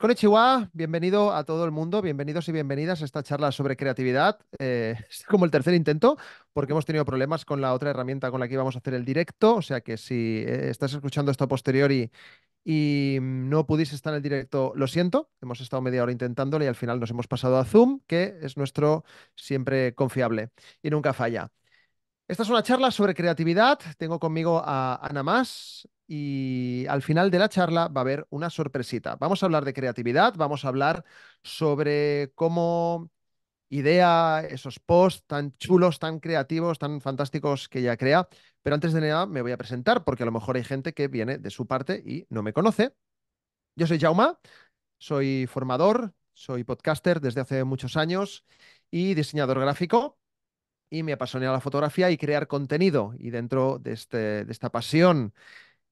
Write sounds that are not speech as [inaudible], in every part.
Pues, Chihuahua, bienvenido a todo el mundo, bienvenidos y bienvenidas a esta charla sobre creatividad. Eh, [laughs] es como el tercer intento, porque hemos tenido problemas con la otra herramienta con la que íbamos a hacer el directo. O sea que si eh, estás escuchando esto a posteriori y no pudiste estar en el directo, lo siento. Hemos estado media hora intentándolo y al final nos hemos pasado a Zoom, que es nuestro siempre confiable y nunca falla. Esta es una charla sobre creatividad. Tengo conmigo a Ana Más y al final de la charla va a haber una sorpresita. Vamos a hablar de creatividad, vamos a hablar sobre cómo idea esos posts tan chulos, tan creativos, tan fantásticos que ella crea. Pero antes de nada me voy a presentar porque a lo mejor hay gente que viene de su parte y no me conoce. Yo soy Jauma, soy formador, soy podcaster desde hace muchos años y diseñador gráfico y me apasiona la fotografía y crear contenido. Y dentro de, este, de esta pasión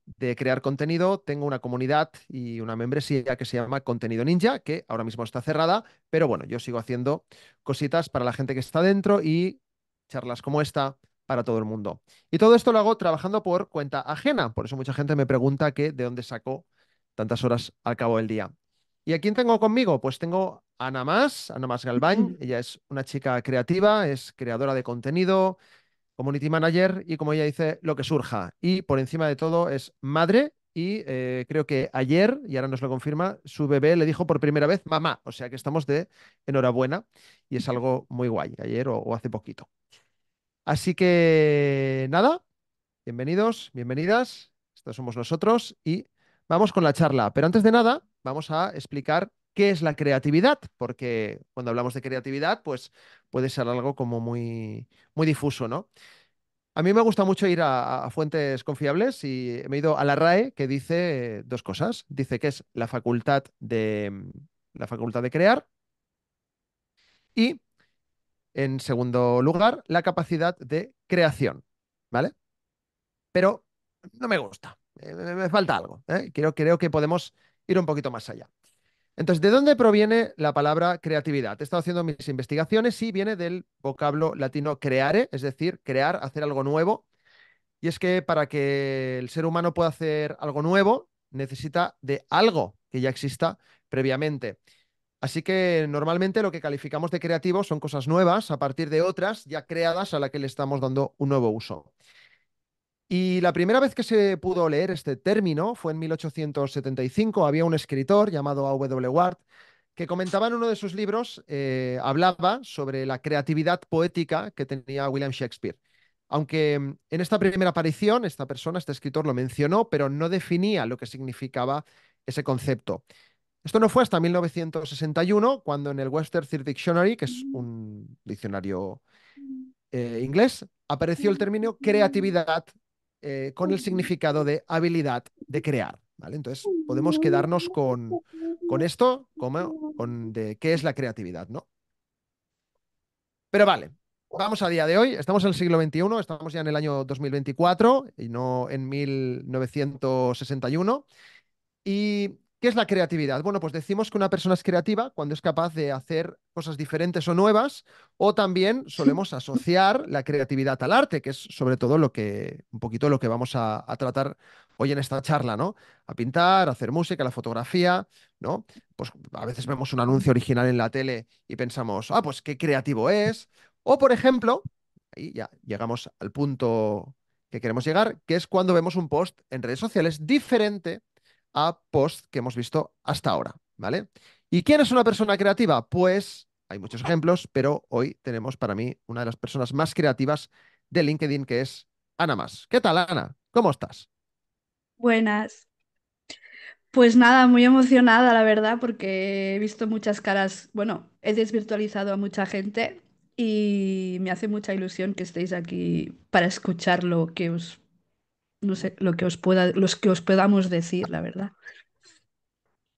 de crear contenido, tengo una comunidad y una membresía que se llama Contenido Ninja, que ahora mismo está cerrada, pero bueno, yo sigo haciendo cositas para la gente que está dentro y charlas como esta para todo el mundo. Y todo esto lo hago trabajando por cuenta ajena, por eso mucha gente me pregunta que de dónde saco tantas horas al cabo del día. ¿Y a quién tengo conmigo? Pues tengo a Ana Más, Ana Más Galván, ella es una chica creativa, es creadora de contenido, community manager y como ella dice, lo que surja. Y por encima de todo es madre y eh, creo que ayer, y ahora nos lo confirma, su bebé le dijo por primera vez mamá, o sea que estamos de enhorabuena y es algo muy guay, ayer o, o hace poquito. Así que nada, bienvenidos, bienvenidas, estos somos nosotros y vamos con la charla. Pero antes de nada, vamos a explicar ¿Qué es la creatividad? Porque cuando hablamos de creatividad, pues puede ser algo como muy, muy difuso, ¿no? A mí me gusta mucho ir a, fuentes confiables y me he ido a la RAE que dice dos cosas. Dice que es la facultad de, mm, la facultad de crear y, en segundo lugar, la capacidad de creación, ¿vale? Pero no me gusta, eh, me, falta algo. ¿eh? creo que podemos ir un poquito más allá. Entonces, ¿de dónde proviene la palabra creatividad? He estado haciendo mis investigaciones y viene del vocablo latino creare, es decir, crear, hacer algo nuevo. Y es que para que el ser humano pueda hacer algo nuevo, necesita de algo que ya exista previamente. Así que normalmente lo que calificamos de creativo son cosas nuevas a partir de otras ya creadas a las que le estamos dando un nuevo uso. Y la primera vez que se pudo leer este término fue en 1875. Había un escritor llamado A. W. Ward que comentaba en uno de sus libros, eh, hablaba sobre la creatividad poética que tenía William Shakespeare. Aunque mm, en esta primera aparición, esta persona, este escritor lo mencionó, pero no definía lo que significaba ese concepto. Esto no fue hasta 1961, cuando en el Western Dictionary, que es un diccionario eh, inglés, apareció el término creatividad eh, con el significado de habilidad de crear. ¿vale? Entonces, podemos quedarnos con, con esto, con de qué es la creatividad, ¿no? Pero vale, vamos a día de hoy, estamos en el siglo XXI, estamos ya en el año 2024 y no en 1961. Y ¿Qué es la creatividad? Bueno, pues decimos que una persona es creativa cuando es capaz de hacer cosas diferentes o nuevas, o también solemos [laughs] asociar la creatividad al arte, que es sobre todo lo que, un poquito lo que vamos a, tratar hoy en esta charla, ¿no? A pintar, a hacer música, a la fotografía, ¿no? Pues a veces vemos un anuncio original en la tele y pensamos, ah, pues qué creativo es. O, por ejemplo, ahí ya llegamos al punto que queremos llegar, que es cuando vemos un post en redes sociales diferente a post que hemos visto hasta ahora, ¿vale? ¿Y quién es una persona creativa? Pues hay muchos ejemplos, pero hoy tenemos para mí una de las personas más creativas de LinkedIn, que es Ana Más. ¿Qué tal, Ana? ¿Cómo estás? Buenas. Pues nada, muy emocionada, la verdad, porque he visto muchas caras, bueno, he desvirtualizado a mucha gente y me hace mucha ilusión que estéis aquí para escuchar lo que os no sé, lo que os pueda, los que os podamos decir, la verdad.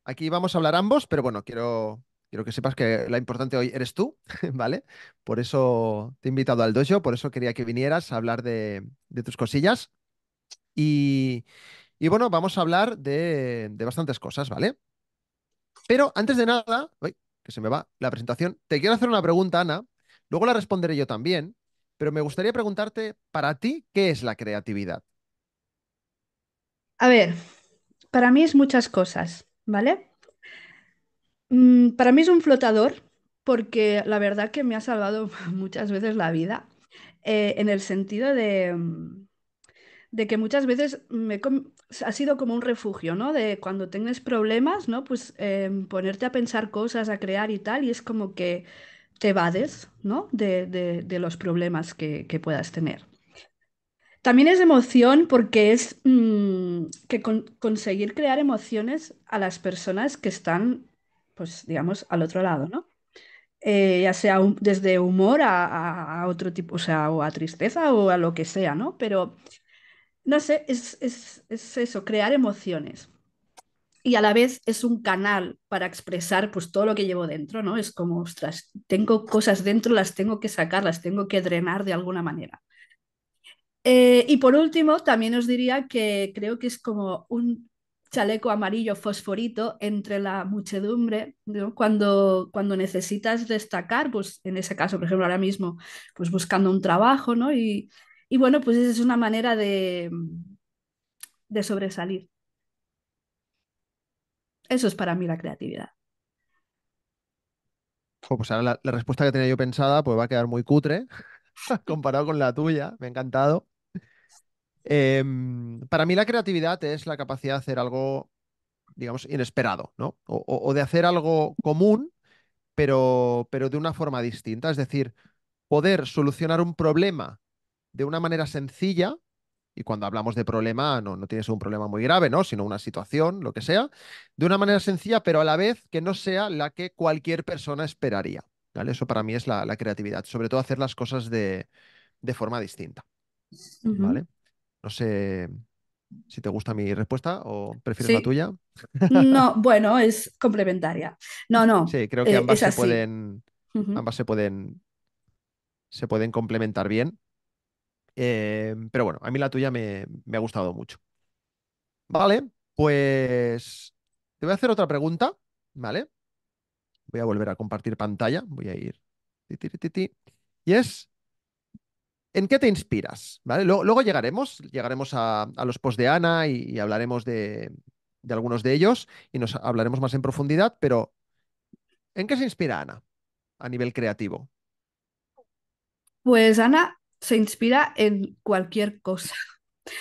Aquí vamos a hablar ambos, pero bueno, quiero, quiero que sepas que la importante hoy eres tú, [laughs] ¿vale? Por eso te he invitado al dojo, por eso quería que vinieras a hablar de, tus cosillas. Y, bueno, vamos a hablar de, bastantes cosas, ¿vale? Pero antes de nada, que se me va la presentación, te quiero hacer una pregunta, Ana. Luego la responderé yo también, pero me gustaría preguntarte, para ti, ¿qué es la creatividad? A ver, para mí es muchas cosas, ¿vale? Mm, para mí es un flotador porque la verdad que me ha salvado [laughs] muchas veces la vida eh, en el sentido de, mm, de que muchas veces ha sido como un refugio, ¿no? De cuando tengas problemas, ¿no? Pues em, ponerte a pensar cosas, a crear y tal, y es como que te evades, ¿no? De, los problemas que puedas tener. También es emoción porque es mm, que conseguir crear emociones a las personas que están, pues digamos, al otro lado, ¿no? Eh, ya sea desde humor a, otro tipo, o sea, o a tristeza o a lo que sea, ¿no? Pero, no sé, es, eso, crear emociones. Y a la vez es un canal para expresar pues todo lo que llevo dentro, ¿no? Es como, ostras, tengo cosas dentro, las tengo que sacar, las tengo que drenar de alguna manera. Eh, y por último, también os diría que creo que es como un chaleco amarillo fosforito entre la muchedumbre, cuando, cuando necesitas destacar, pues en ese caso, por ejemplo, ahora mismo, pues buscando un trabajo, ¿no? Y, bueno, pues esa es una manera de, sobresalir. Eso es para mí la creatividad. pues ahora la, la, respuesta que tenía yo pensada pues va a quedar muy cutre [laughs] comparado con la tuya. Me ha encantado. Em, para mí la creatividad es la capacidad de hacer algo, digamos, inesperado, ¿no? O, de hacer algo común, pero, pero de una forma distinta. Es decir, poder solucionar un problema de una manera sencilla, y cuando hablamos de problema, no, no tienes un problema muy grave, ¿no? Sino una situación, lo que sea, de una manera sencilla, pero a la vez que no sea la que cualquier persona esperaría. ¿vale? Eso para mí es la, creatividad, sobre todo hacer las cosas de, forma distinta. ¿Vale? No sé si te gusta mi respuesta o prefieres la tuya. No, [laughs] bueno, es complementaria. No, no. Sí, creo que eh, ambas se pueden. Ambas se pueden. Se pueden complementar bien. Em, pero bueno, a mí la tuya me, me ha gustado mucho. Vale, pues te voy a hacer otra pregunta, ¿vale? Voy a volver a compartir pantalla, voy a ir. Y es, ¿En qué te inspiras? ¿Vale? Luego, llegaremos, llegaremos a, los posts de Ana y, hablaremos de, algunos de ellos y nos hablaremos más en profundidad, pero ¿en qué se inspira Ana a nivel creativo? Pues Ana se inspira en cualquier cosa. [laughs]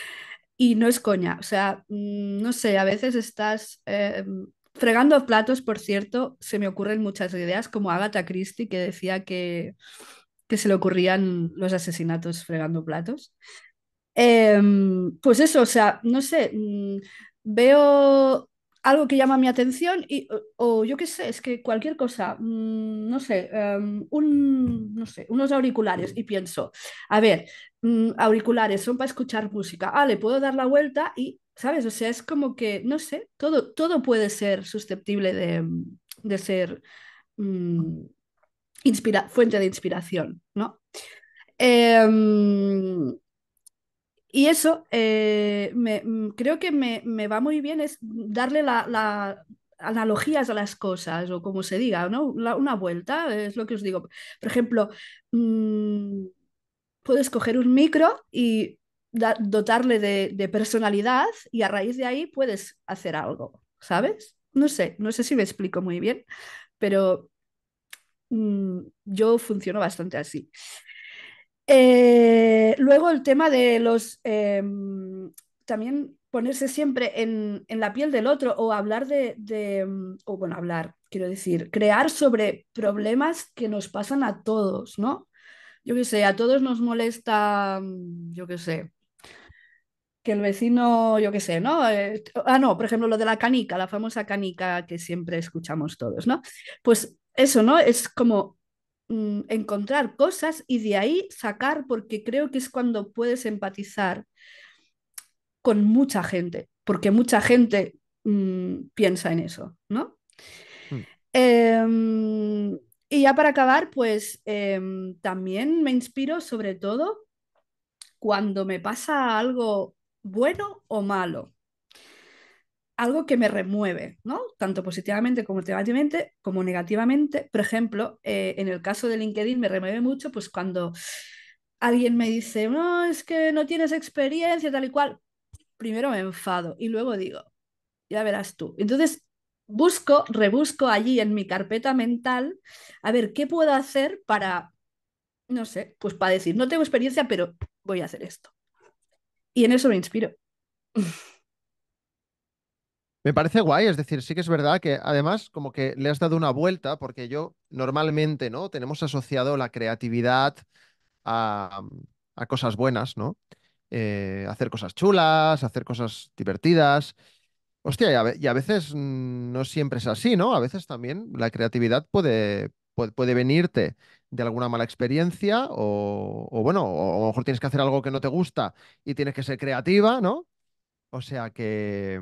Y no es coña, o sea, mm, no sé, a veces estás em, fregando platos, por cierto, se me ocurren muchas ideas, como Agatha Christie, que decía que que se le ocurrían los asesinatos fregando platos. Em, pues eso, o sea, no sé, mm, veo algo que llama mi atención y, o, yo qué sé, es que cualquier cosa, mm, no sé, em, un, no sé, unos auriculares y pienso, a ver, mm, auriculares son para escuchar música, ah, le puedo dar la vuelta y, ¿sabes? O sea, es como que, no sé, todo, todo puede ser susceptible de, de ser fuente de inspiración, ¿no? Em, y eso eh, creo que me, va muy bien es darle la, analogías a las cosas o como se diga, ¿no? una vuelta, es lo que os digo. Por ejemplo, mm, puedes coger un micro y dotarle de, de, personalidad y a raíz de ahí puedes hacer algo, ¿sabes? No sé, no sé si me explico muy bien, pero Mm, yo funciono bastante así. Eh, luego el tema de los... Em, también ponerse siempre en, la piel del otro o hablar de, mm, o bueno, hablar, quiero decir, crear sobre problemas que nos pasan a todos, ¿no? Yo qué sé, a todos nos molesta, mm, yo qué sé, que el vecino, yo qué sé, ¿no? Eh, ah, no, por ejemplo, lo de la canica, la famosa canica que siempre escuchamos todos, ¿no? Pues eso, ¿no? Es como mm, encontrar cosas y de ahí sacar, porque creo que es cuando puedes empatizar con mucha gente, porque mucha gente mm, piensa en eso, ¿no? Hmm. Em, y ya para acabar, pues em, también me inspiro sobre todo cuando me pasa algo bueno o malo algo que me remueve, ¿no? Tanto positivamente como negativamente, como negativamente. Por ejemplo, eh, en el caso de LinkedIn me remueve mucho, pues cuando alguien me dice, no, es que no tienes experiencia, tal y cual, primero me enfado y luego digo, ya verás tú. Entonces, busco, rebusco allí en mi carpeta mental, a ver qué puedo hacer para, no sé, pues para decir, no tengo experiencia, pero voy a hacer esto. Y en eso me inspiro. [laughs] Me parece guay, es decir, sí que es verdad que además como que le has dado una vuelta, porque yo normalmente, ¿no? Tenemos asociado la creatividad a, cosas buenas, ¿no? Eh, hacer cosas chulas, hacer cosas divertidas. Hostia, y a, veces mm, no siempre es así, ¿no? A veces también la creatividad puede, puede, venirte de alguna mala experiencia o, o bueno, o a lo mejor tienes que hacer algo que no te gusta y tienes que ser creativa, ¿no? O sea que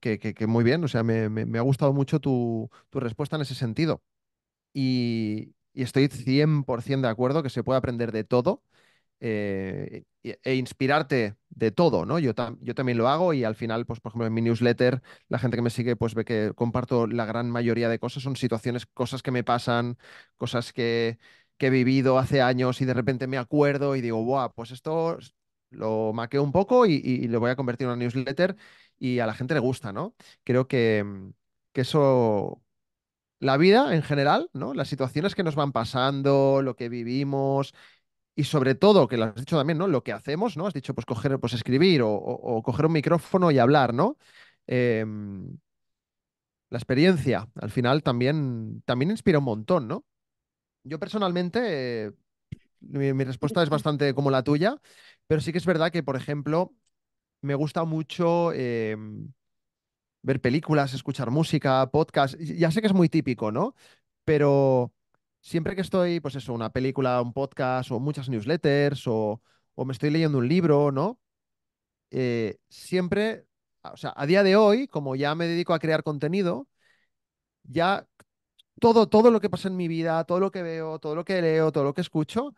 que, muy bien, o sea, me, ha gustado mucho tu, respuesta en ese sentido. Y, estoy 100% de acuerdo que se puede aprender de todo eh, e, e, inspirarte de todo, ¿no? Yo, yo también lo hago y al final, pues, por ejemplo, en mi newsletter, la gente que me sigue, pues ve que comparto la gran mayoría de cosas, son situaciones, cosas que me pasan, cosas que, he vivido hace años y de repente me acuerdo y digo, wow, pues esto lo maqueo un poco y, y, lo voy a convertir en una newsletter y a la gente le gusta, ¿no? Creo mm, que, eso, la vida en general, ¿no? Las situaciones que nos van pasando, lo que vivimos y sobre todo, que lo has dicho también, ¿no? Lo que hacemos, ¿no? Has dicho, pues coger, pues escribir o, coger un micrófono y hablar, ¿no? Em, la experiencia, al final también, también inspira un montón, ¿no? Yo personalmente, eh, mi, respuesta es bastante como la tuya, pero sí que es verdad que, por ejemplo, me gusta mucho em, ver películas, escuchar música, podcast. Ya sé que es muy típico, ¿no? Pero siempre que estoy, pues eso, una película, un podcast o muchas newsletters o, me estoy leyendo un libro, ¿no? Eh, siempre, o sea, a día de hoy, como ya me dedico a crear contenido, ya todo, todo lo que pasa en mi vida, todo lo que veo, todo lo que leo, todo lo que escucho,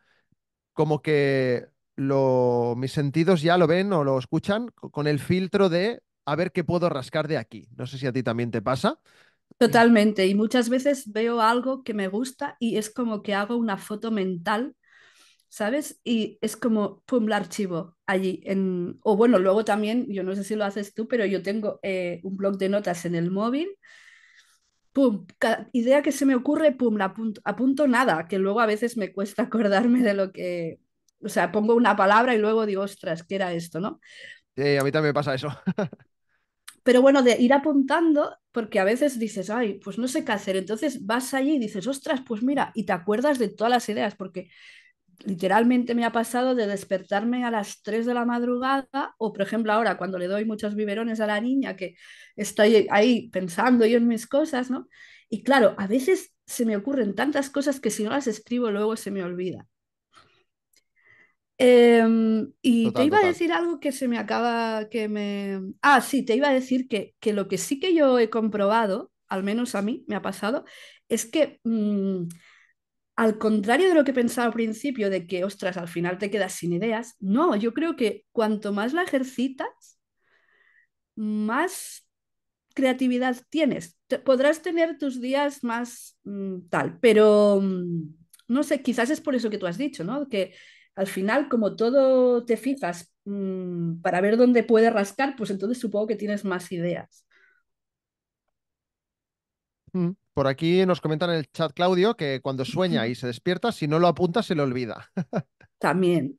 como que lo, mis sentidos ya lo ven o lo escuchan con el filtro de a ver qué puedo rascar de aquí. No sé si a ti también te pasa. Totalmente, y muchas veces veo algo que me gusta y es como que hago una foto mental, ¿sabes? Y es como, pum, el archivo allí. En... O bueno, luego también, yo no sé si lo haces tú, pero yo tengo eh, un blog de notas en el móvil, pum, idea que se me ocurre, pum, la apunto nada, que luego a veces me cuesta [laughs] acordarme de lo que o sea, pongo una palabra y luego digo, ostras, ¿qué era esto, no? Sí, a mí también me pasa eso. [laughs] Pero bueno, de ir apuntando, porque a veces dices, ay, pues no sé qué hacer. Entonces vas allí y dices, ostras, pues mira, y te acuerdas de todas las ideas, porque literalmente me ha pasado de despertarme a las 3 de la madrugada o, por ejemplo, ahora cuando le doy muchos biberones a la niña, que estoy ahí pensando yo en mis cosas, ¿no? Y claro, a veces se me ocurren tantas cosas que si no las escribo luego se me olvida. Em, y te iba a decir algo que se me acaba, que me... Ah, sí, te iba a decir que, que lo que sí que yo he comprobado, al menos a mí me ha pasado, es que mm, al contrario de lo que pensaba al principio, de que, ostras, al final te quedas sin ideas, no, yo creo que cuanto más la ejercitas, más creatividad tienes. podrás tener tus días más mm, tal, pero mm, no sé, quizás es por eso que tú has dicho, ¿no? Que al final, como todo te fijas mm, para ver dónde puede rascar, pues entonces supongo que tienes más ideas. Mm, por aquí nos comentan en el chat, Claudio, que cuando sueña y se despierta, si no lo apunta, se le olvida. [laughs] También.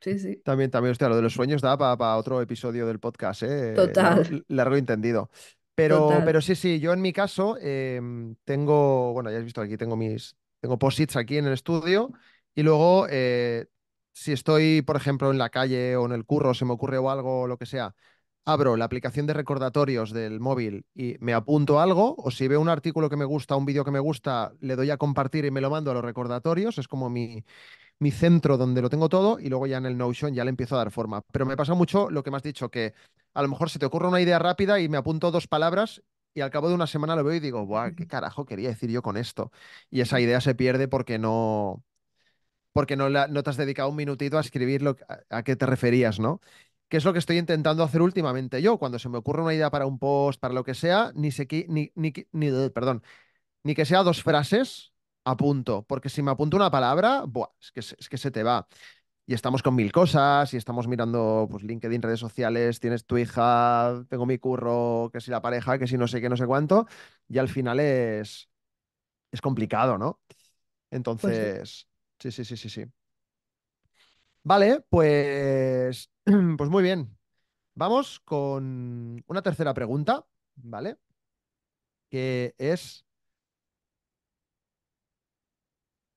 Sí, sí. También, también, hostia, lo de los sueños da para otro episodio del podcast, ¿eh? Total. [laughs] Largo entendido. Pero, pero sí, sí, yo en mi caso em, tengo, bueno, ya has visto aquí, tengo mis, tengo posits aquí en el estudio y luego, eh, si estoy, por ejemplo, en la calle o en el curro, se me ocurre o algo, o lo que sea, abro la aplicación de recordatorios del móvil y me apunto algo, o si veo un artículo que me gusta, un vídeo que me gusta, le doy a compartir y me lo mando a los recordatorios, es como mi, mi centro donde lo tengo todo, y luego ya en el Notion ya le empiezo a dar forma. Pero me pasa mucho lo que me has dicho, que a lo mejor se te ocurre una idea rápida y me apunto dos palabras y al cabo de una semana lo veo y digo, Buah, ¿qué carajo quería decir yo con esto? Y esa idea se pierde porque no, porque no, te has dedicado un minutito a escribir a, qué te referías, ¿no? que es lo que estoy intentando hacer últimamente yo. Cuando se me ocurre una idea para un post, para lo que sea, ni, se ni, ni, ni, eh, perdón, ni que sea dos frases, apunto. Porque si me apunto una palabra, buah, es, que, se te va. Y estamos con mil cosas, y estamos mirando pues, LinkedIn, redes sociales, tienes tu hija, tengo mi curro, que si la pareja, que si no sé qué, no sé cuánto. Y al final es, es complicado, ¿no? Pues Entonces... Sí, sí, sí, sí, sí. Vale, pues, [clears throat] pues muy bien. Vamos con una tercera pregunta, ¿vale? Que es,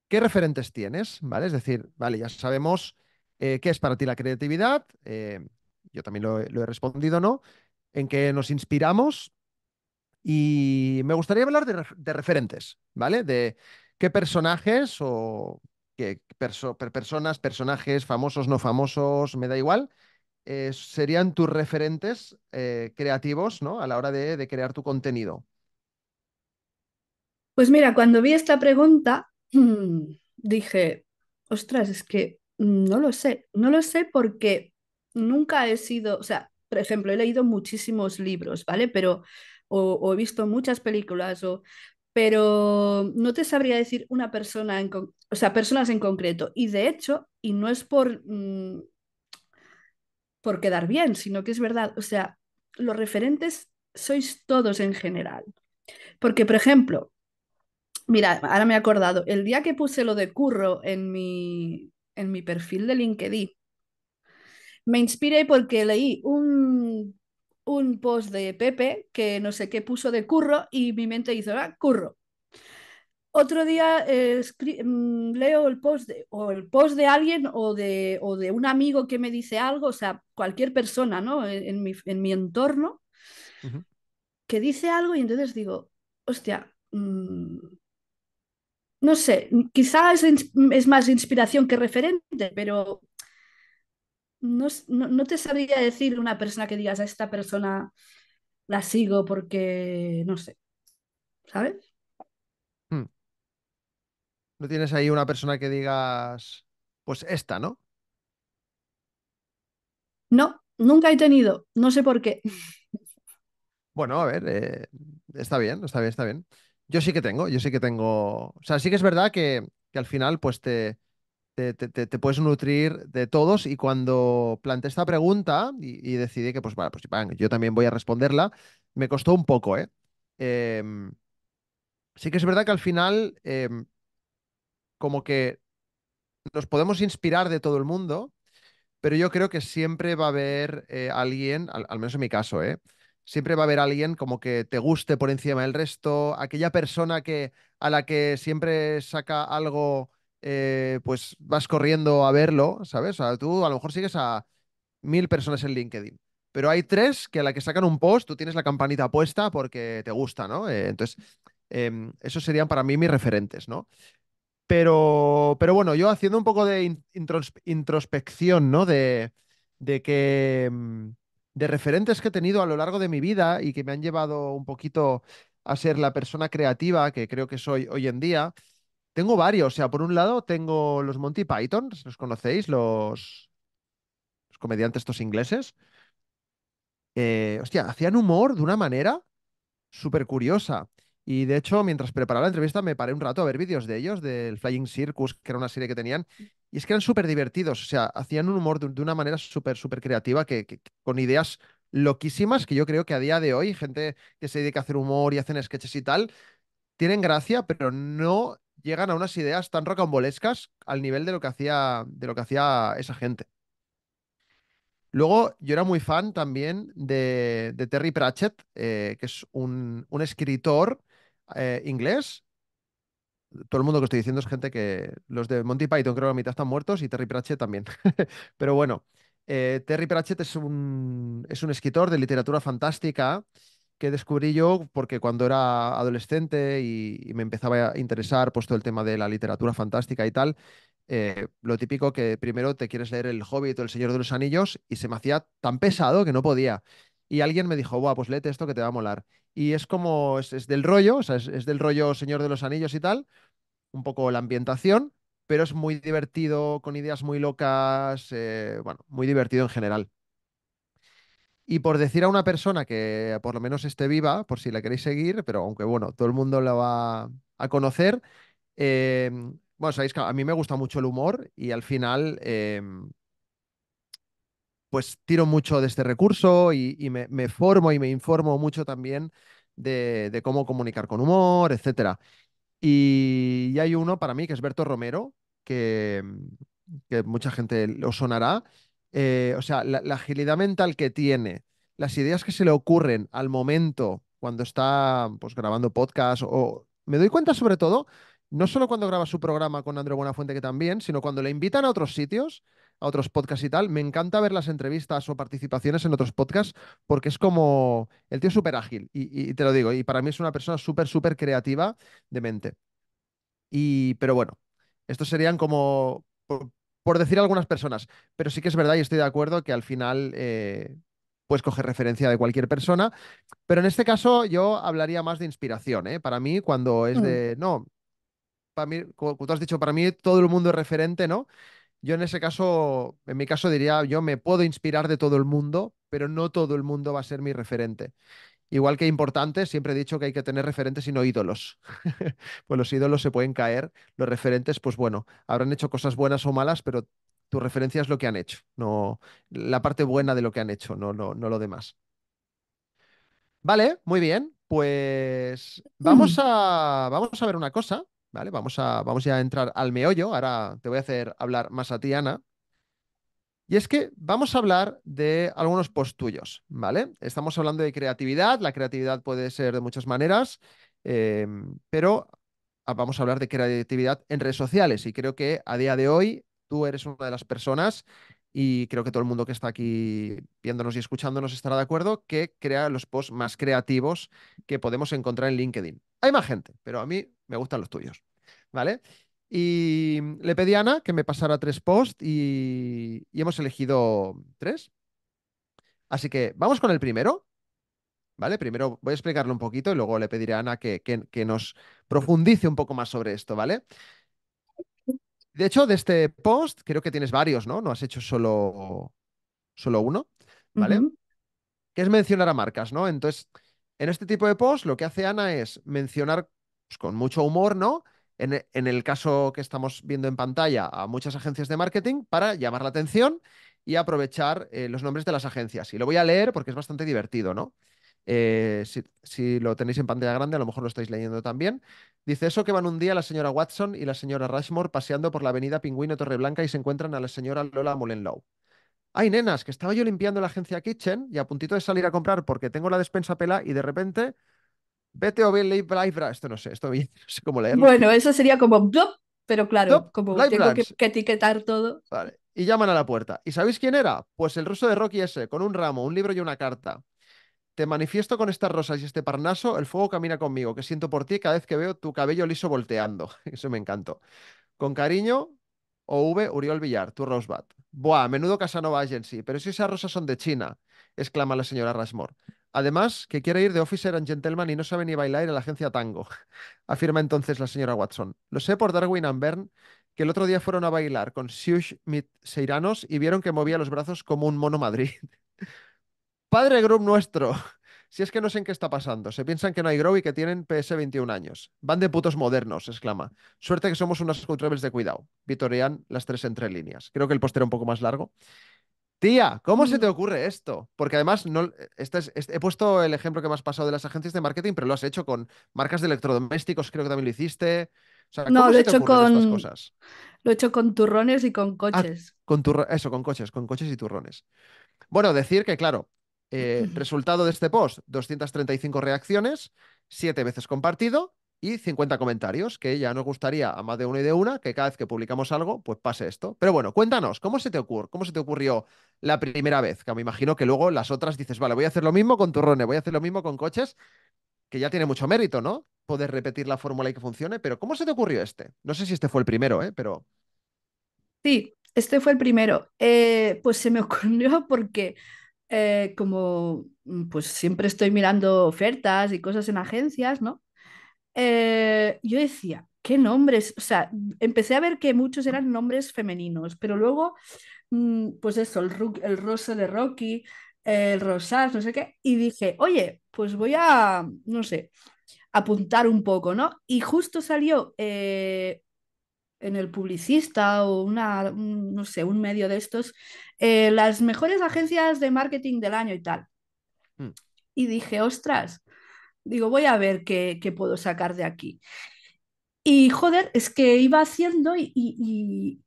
¿qué referentes tienes? ¿Vale? Es decir, vale, ya sabemos eh, qué es para ti la creatividad. Eh, yo también lo, he respondido, ¿no? En qué nos inspiramos. Y me gustaría hablar de, referentes, ¿vale? De qué personajes o que personas, personajes, famosos, no famosos, me da igual, eh, serían tus referentes eh, creativos ¿no? a la hora de, crear tu contenido? Pues mira, cuando vi esta pregunta, [clears throat] dije, ostras, es que no lo sé, no lo sé porque nunca he sido, o sea, por ejemplo, he leído muchísimos libros, ¿vale? Pero, he visto muchas películas, o, pero no te sabría decir una persona, en o sea, personas en concreto. Y de hecho, y no es por, mm, por quedar bien, sino que es verdad, o sea, los referentes sois todos en general. Porque, por ejemplo, mira, ahora me he acordado, el día que puse lo de curro en mi, en mi perfil de LinkedIn, me inspiré porque leí un un post de Pepe que no sé qué puso de curro y mi mente hizo, ah, curro. Otro día eh, mm, leo el post, de, o el post de alguien o de, o de, un amigo que me dice algo, o sea, cualquier persona ¿no? E-, en, mi, en mi, entorno, que dice algo y entonces digo, hostia, mm, no sé, quizás es, más inspiración que referente, pero no, te sabría decir una persona que digas a esta persona la sigo porque no sé. ¿Sabes? Hmm. No tienes ahí una persona que digas, pues esta, ¿no? No, nunca he tenido, no sé por qué. Bueno, a ver, eh, está bien, está bien, está bien. Yo sí que tengo, yo sí que tengo. O sea, sí que es verdad que, que al final, pues te, te, puedes nutrir de todos y cuando planteé esta pregunta y, decidí que pues, bueno pues yo también voy a responderla, me costó un poco, ¿eh? Em, sí que es verdad que al final em, como que nos podemos inspirar de todo el mundo, pero yo creo que siempre va a haber eh, alguien, al, menos en mi caso, ¿eh? siempre va a haber alguien como que te guste por encima del resto, aquella persona que, a la que siempre saca algo eh, pues vas corriendo a verlo, ¿sabes? O sea, tú a lo mejor sigues a mil personas en LinkedIn, pero hay tres que a la que sacan un post, tú tienes la campanita puesta porque te gusta, ¿no? Eh, entonces, em, esos serían para mí mis referentes, ¿no? Pero, pero bueno, yo haciendo un poco de introspección, ¿no? De, de que em, de referentes que he tenido a lo largo de mi vida y que me han llevado un poquito a ser la persona creativa que creo que soy hoy en día, tengo varios, o sea, por un lado tengo los Monty Python, los conocéis, los, comediantes estos ingleses. Eh, hostia, hacían humor de una manera súper curiosa. Y de hecho, mientras preparaba la entrevista, me paré un rato a ver vídeos de ellos, del Flying Circus, que era una serie que tenían, y es que eran súper divertidos. O sea, hacían un humor de, una manera súper, súper creativa, con ideas loquísimas, que yo creo que a día de hoy, gente que se dedica a hacer humor y hacen sketches y tal, tienen gracia, pero no llegan a unas ideas tan rocambolescas al nivel de lo que hacía, de lo que hacía esa gente. Luego, yo era muy fan también de, Terry Pratchett, eh, que es un, escritor eh, inglés. Todo el mundo que estoy diciendo es gente que. Los de Monty Python creo que la mitad están muertos y Terry Pratchett también. [laughs] Pero bueno, eh, Terry Pratchett es un, es un escritor de literatura fantástica que descubrí yo porque cuando era adolescente y, me empezaba a interesar puesto el tema de la literatura fantástica y tal, eh, lo típico que primero te quieres leer El Hobbit o El Señor de los Anillos y se me hacía tan pesado que no podía. Y alguien me dijo, buah, pues léete esto que te va a molar. Y es como, es, del rollo, o sea, es, del rollo Señor de los Anillos y tal, un poco la ambientación, pero es muy divertido, con ideas muy locas, eh, bueno, muy divertido en general. Y por decir a una persona que por lo menos esté viva, por si la queréis seguir, pero aunque bueno, todo el mundo la va a conocer. Em, bueno, sabéis que a mí me gusta mucho el humor y al final, em, pues tiro mucho de este recurso y, me, formo y me informo mucho también de, cómo comunicar con humor, etcétera. Y, hay uno para mí que es Berto Romero, que, que mucha gente lo sonará. Eh, o sea, la, agilidad mental que tiene, las ideas que se le ocurren al momento cuando está pues, grabando podcast o... Me doy cuenta sobre todo, no solo cuando graba su programa con André Buenafuente, que también, sino cuando le invitan a otros sitios, a otros podcasts y tal, me encanta ver las entrevistas o participaciones en otros podcasts porque es como... El tío es súper ágil y, te lo digo, y para mí es una persona súper, súper creativa de mente. Y, pero bueno, estos serían como, por decir algunas personas. Pero sí que es verdad y estoy de acuerdo que al final eh, puedes coger referencia de cualquier persona. Pero en este caso yo hablaría más de inspiración. ¿eh? Para mí, cuando es mm. de, no, para mí, como tú has dicho, para mí todo el mundo es referente, ¿no? Yo en ese caso, en mi caso diría, yo me puedo inspirar de todo el mundo, pero no todo el mundo va a ser mi referente. Igual que importante, siempre he dicho que hay que tener referentes y no ídolos. [laughs] pues los ídolos se pueden caer, los referentes, pues bueno, habrán hecho cosas buenas o malas, pero tu referencia es lo que han hecho, no la parte buena de lo que han hecho, no, no, lo demás. Vale, muy bien. Pues mm. vamos a, vamos a ver una cosa, ¿vale? Vamos, a, vamos ya a entrar al meollo. Ahora te voy a hacer hablar más a ti, Ana. Y es que vamos a hablar de algunos post tuyos, ¿vale? Estamos hablando de creatividad, la creatividad puede ser de muchas maneras, em, pero ah, vamos a hablar de creatividad en redes sociales y creo que a día de hoy tú eres una de las personas y creo que todo el mundo que está aquí viéndonos y escuchándonos estará de acuerdo que crea los posts más creativos que podemos encontrar en LinkedIn. Hay más gente, pero a mí me gustan los tuyos, ¿vale? Y le pedí a Ana que me pasara tres posts y, y hemos elegido tres. Así que vamos con el primero. ¿Vale? Primero voy a explicarlo un poquito y luego le pediré a Ana que, que, nos profundice un poco más sobre esto, ¿vale? De hecho, de este post creo que tienes varios, ¿no? No has hecho solo, solo uno, ¿vale? Que es mencionar a marcas, ¿no? Entonces, en este tipo de post lo que hace Ana es mencionar pues, con mucho humor, ¿no? E, en, el caso que estamos viendo en pantalla, a muchas agencias de marketing para llamar la atención y aprovechar eh, los nombres de las agencias. Y lo voy a leer porque es bastante divertido, ¿no? Eh, si, lo tenéis en pantalla grande, a lo mejor lo estáis leyendo también. Dice eso que van un día la señora Watson y la señora Rashmore paseando por la avenida Pingüino Torreblanca y se encuentran a la señora Lola Mullenlow. Ay, nenas, que estaba yo limpiando la agencia Kitchen y a puntito de salir a comprar porque tengo la despensa pela y de repente Vete o bien Esto no sé, esto [laughs] no sé cómo leerlo. Bueno, eso sería como pero claro, como tengo que, etiquetar todo. Vale. Y llaman a la puerta. ¿Y sabéis quién era? Pues el ruso de Rocky ese, con un ramo, un libro y una carta. Te manifiesto con estas rosas y este parnaso, el fuego camina conmigo, que siento por ti cada vez que veo tu cabello liso volteando. [laughs] Eso me encantó. Con cariño, OV Uriol Villar, tu Rosebud. Buah, menudo Casanova sí, pero si esas rosas son de China, exclama la señora Rasmor. Además, que quiere ir de officer and gentleman y no sabe ni bailar en la agencia tango, [laughs] afirma entonces la señora Watson. Lo sé por Darwin and Bern, que el otro día fueron a bailar con Siush Seiranos y vieron que movía los brazos como un mono Madrid. [laughs] Padre Group nuestro, [laughs] si es que no sé en qué está pasando. Se piensan que no hay grow y que tienen PS 21 años. Van de putos modernos, exclama. Suerte que somos unas Scootrebels de cuidado. Vitorian las tres entre líneas. Creo que el poster era un poco más largo. Tía, ¿cómo se te mm. ocurre esto? Porque además, no, eh, este he puesto el ejemplo que me has pasado de las agencias de marketing, pero lo has hecho con marcas de electrodomésticos, creo que también lo hiciste. no, lo he hecho con estas cosas? Lo he hecho con turrones y con ah, coches. con Eso, con coches, con coches y turrones. Bueno, decir que, claro, eh, resultado de este post, 235 reacciones, 7 veces compartido, y 50 comentarios, que ya nos gustaría a más de uno y de una que cada vez que publicamos algo, pues pase esto. Pero bueno, cuéntanos, ¿cómo se te ocurre? ¿Cómo se te ocurrió la primera vez? Que me imagino que luego las otras dices, vale, voy a hacer lo mismo con turrones, voy a hacer lo mismo con coches, que ya tiene mucho mérito, ¿no? Poder repetir la fórmula y que funcione, pero ¿cómo se te ocurrió este? No sé si este fue el primero, ¿eh? Pero... Sí, este fue el primero. Eh, pues se me [laughs] ocurrió porque... Eh, como mm, pues siempre estoy mirando ofertas y cosas en agencias, ¿no? Eh, yo decía, ¿qué nombres? O sea, empecé a ver que muchos eran nombres femeninos, pero luego, mm, pues eso, el, el rosa de Rocky, el rosas, no sé qué, y dije, oye, pues voy a, no sé, apuntar un poco, ¿no? Y justo salió eh, en el publicista o una, un, no sé, un medio de estos, eh, las mejores agencias de marketing del año y tal. Mm. Y dije, ostras, Digo, voy a ver qué, puedo sacar de aquí. Y joder, es que iba haciendo y,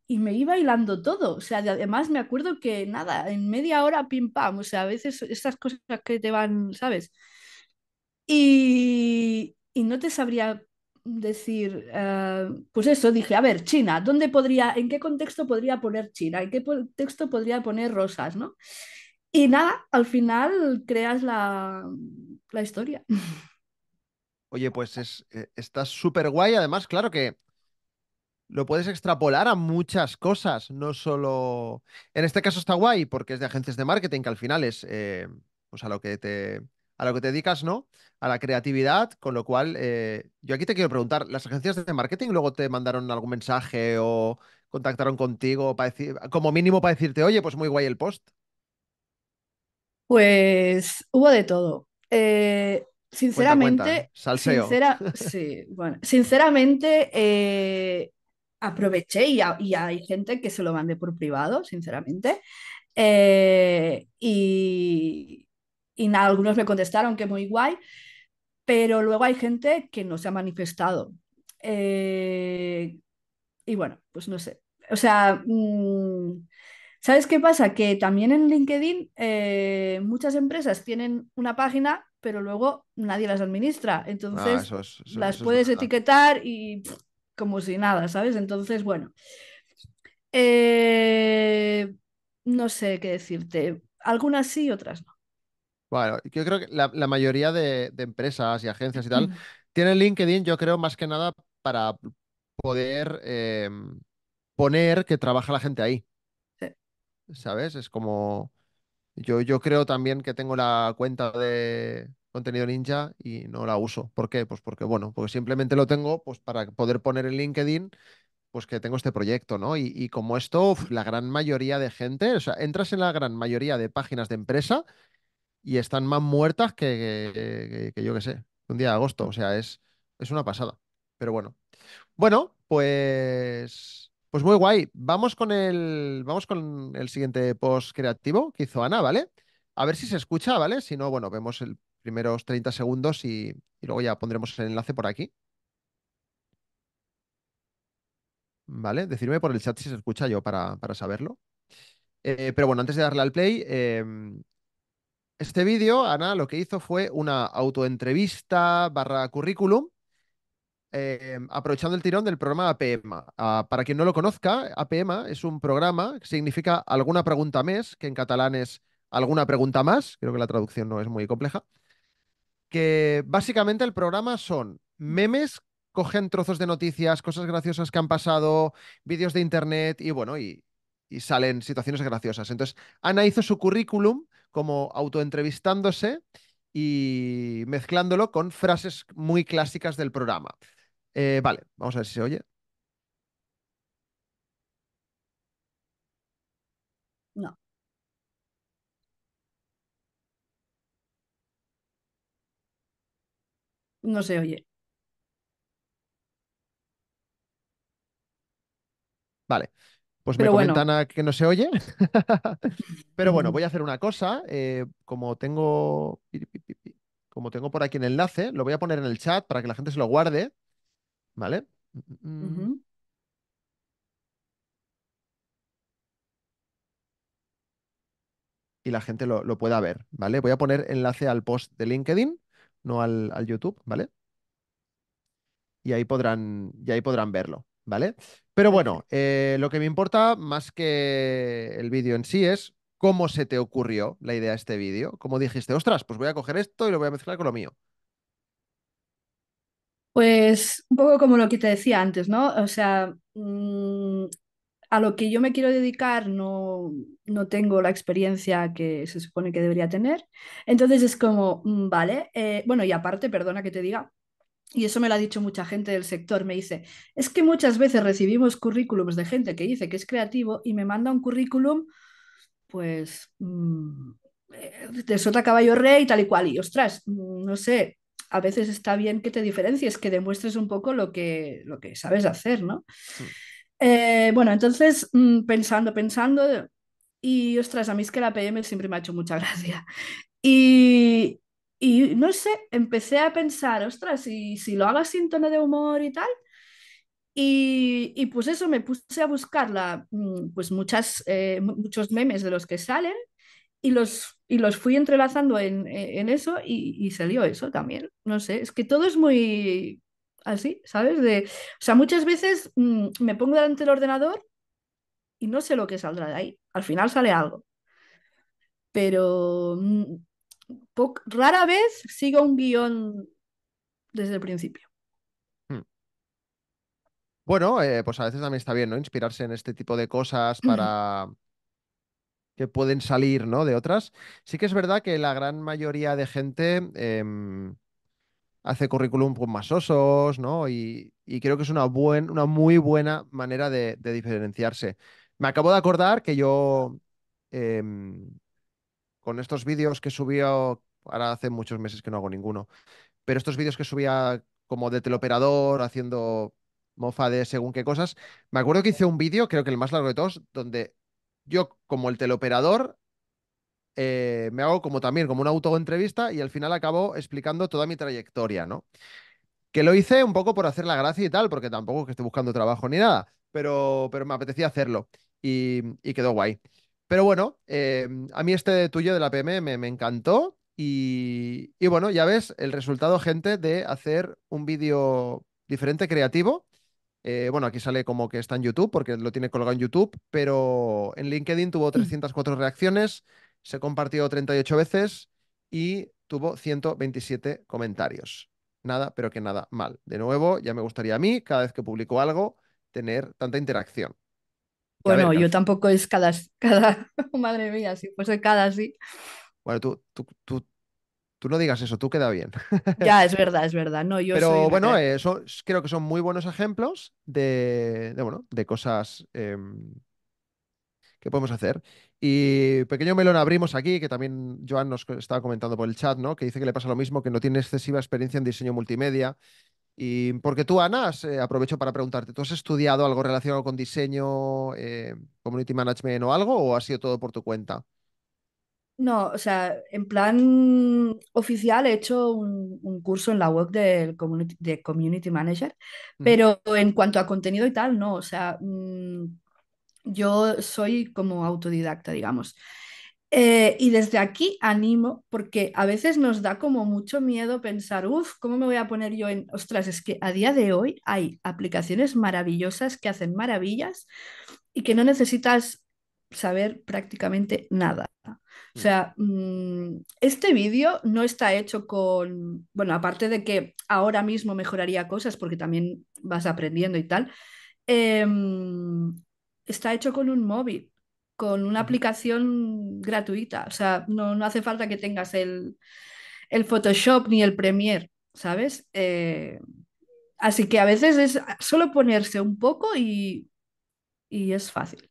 me iba hilando todo. O sea, además me acuerdo que nada, en media hora pim pam. O sea, a veces estas cosas que te van, ¿sabes? Y, no te sabría decir, eh, pues eso, dije, a ver, China, ¿dónde podría, en qué contexto podría poner China? ¿En qué contexto podría poner rosas, no? Y nada, al final creas la, la historia. Oye, pues es, eh, está súper guay. Además, claro que lo puedes extrapolar a muchas cosas, no solo... En este caso está guay porque es de agencias de marketing, que al final es eh, pues a, lo que te, a lo que te dedicas, ¿no? A la creatividad, con lo cual eh, yo aquí te quiero preguntar, ¿las agencias de marketing luego te mandaron algún mensaje o contactaron contigo para decir, como mínimo para decirte, oye, pues muy guay el post? Pues hubo de todo sinceramente, sinceramente, aproveché y, hay gente que se lo mandé por privado, sinceramente. Eh, y, algunos me contestaron que muy guay, pero luego hay gente que no se ha manifestado. Eh, y bueno, pues no sé. O sea, mm, ¿Sabes qué pasa? Que también en LinkedIn eh, muchas empresas tienen una página, pero luego nadie las administra. Ah, Entonces las puedes etiquetar y como si nada, ¿sabes? Entonces, bueno. Eh, no sé qué decirte. Algunas sí, otras no. Bueno, yo creo que la, mayoría de, empresas y agencias y tal tienen LinkedIn, yo creo, más que nada para poder em, poner que trabaja la gente ahí. ¿sabes? Es como... Yo, yo creo también que tengo la cuenta de contenido ninja y no la uso. ¿Por qué? Pues porque, bueno, porque simplemente lo tengo pues para poder poner en LinkedIn pues que tengo este proyecto, ¿no? Y, como esto, la gran mayoría de gente, o sea, entras en la gran mayoría de páginas de empresa y están más muertas que, que, que, yo qué sé, un día de agosto. O sea, es, es una pasada. Pero bueno. Bueno, pues pues muy guay. Vamos con el, vamos con el siguiente post creativo que hizo Ana, ¿vale? A ver si se escucha, ¿vale? Si no, bueno, vemos el primeros 30 segundos y, luego ya pondremos el enlace por aquí. ¿Vale? Decirme por el chat si se escucha yo para, para saberlo. Eh, pero bueno, antes de darle al play, em, este vídeo, Ana, lo que hizo fue una autoentrevista barra currículum eh, aprovechando el tirón del programa APEMA. Ah, para quien no lo conozca, APEMA es un programa que significa alguna pregunta mes, que en catalán es alguna pregunta más, creo que la traducción no es muy compleja, que básicamente el programa son memes, cogen trozos de noticias, cosas graciosas que han pasado, vídeos de internet y bueno, y salen situaciones graciosas. Entonces, Ana hizo su currículum como autoentrevistándose y mezclándolo con frases muy clásicas del programa. Eh, vale, vamos a ver si se oye. No. No se oye. Vale. Pues me comentan que no se oye. [laughs] Pero bueno, voy a hacer una cosa. Eh, como tengo. Como tengo por aquí el enlace, lo voy a poner en el chat para que la gente se lo guarde ¿Vale? Mm, y la gente lo, pueda ver, ¿vale? Voy a poner enlace al post de LinkedIn, no al, YouTube, ¿vale? Y ahí podrán, y ahí podrán verlo, ¿vale? Pero bueno, eh, lo que me importa más que el vídeo en sí es cómo se te ocurrió la idea de este vídeo, cómo dijiste, ostras, pues voy a coger esto y lo voy a mezclar con lo mío. Pues un poco como lo que te decía antes, ¿no? O sea, mm, a lo que yo me quiero dedicar no, no tengo la experiencia que se supone que debería tener. Entonces es como, mm, vale, eh, bueno, y aparte, perdona que te diga, y eso me lo ha dicho mucha gente del sector, me dice, es que muchas veces recibimos currículums de gente que dice que es creativo y me manda un currículum, pues, te mm, eh, de sota caballo rey, tal y cual, y ostras, no sé, a veces está bien que te diferencies, que demuestres un poco lo que, lo que sabes hacer, ¿no? Mm. Eh, bueno, entonces, mm, pensando, pensando, y ostras, a mí es que la PM siempre me ha hecho mucha [laughs] gracia. Y, no sé, empecé a pensar, ostras, si, si lo hago sin tono de humor y tal. Y, pues eso, me puse a buscar mm, pues muchas, eh, muchos memes de los que salen y los, y los fui entrelazando en, en eso y, y, salió eso también. No sé, es que todo es muy así, ¿sabes? De, o sea, muchas veces mm, me pongo delante del ordenador y no sé lo que saldrá de ahí. Al final sale algo. Pero mm, rara vez sigo un guión desde el principio. Hmm. Bueno, eh, pues a veces también está bien, ¿no? Inspirarse en este tipo de cosas para que pueden salir, ¿no? De otras. Sí que es verdad que la gran mayoría de gente em, hace currículum pues, más osos, ¿no? Y, creo que es una, una muy buena manera de, diferenciarse. Me acabo de acordar que yo, em, con estos vídeos que subía, ahora hace muchos meses que no hago ninguno, pero estos vídeos que subía como de teleoperador, haciendo mofa de según qué cosas, me acuerdo que hice un vídeo, creo que el más largo de todos, donde yo como el teleoperador eh, me hago como también, como una autoentrevista y al final acabo explicando toda mi trayectoria, ¿no? Que lo hice un poco por hacer la gracia y tal, porque tampoco es que esté buscando trabajo ni nada, pero, pero me apetecía hacerlo y, quedó guay. Pero bueno, em, a mí este tuyo de la PM me, encantó y, y, bueno, ya ves el resultado, gente, de hacer un vídeo diferente, creativo eh, bueno, aquí sale como que está en YouTube porque lo tiene colgado en YouTube, pero en LinkedIn tuvo 304 mm. reacciones, se compartió 38 veces y tuvo 127 comentarios. Nada, pero que nada mal. De nuevo, ya me gustaría a mí, cada vez que publico algo, tener tanta interacción. bueno, yo tampoco es cada, [laughs] cada, madre mía, pues fuese cada sí. Bueno, tú, tú, tú, Tú no digas eso, tú queda bien. [laughs] ya, es verdad, es verdad. No, yo Pero bueno, eh, creo que son muy buenos ejemplos de, cosas em, que podemos hacer. Y pequeño melón abrimos aquí, que también Joan nos estaba comentando por el chat, ¿no? Que dice que le pasa lo mismo, que no tiene excesiva experiencia en diseño multimedia. Y porque tú, Ana, eh, aprovecho para preguntarte, ¿tú has estudiado algo relacionado con diseño, eh, community management o algo, o ha sido todo por tu cuenta? No, o sea, en plan oficial he hecho un, curso en la web del de Community Manager, mm. pero en cuanto a contenido y tal, no, o sea, mm, yo soy como autodidacta, digamos. Eh, y desde aquí animo, porque a veces nos da como mucho miedo pensar, uff, ¿cómo me voy a poner yo en...? Ostras, es que a día de hoy hay aplicaciones maravillosas que hacen maravillas y que no necesitas saber prácticamente nada. Mm. O sea, mm, este vídeo no está hecho con, bueno, aparte de que ahora mismo mejoraría cosas porque también vas aprendiendo y tal, em, está hecho con un móvil, con una aplicación gratuita. O sea, no, hace falta que tengas el, Photoshop ni el Premiere, ¿sabes? Eh, así que a veces es solo ponerse un poco y, y es fácil.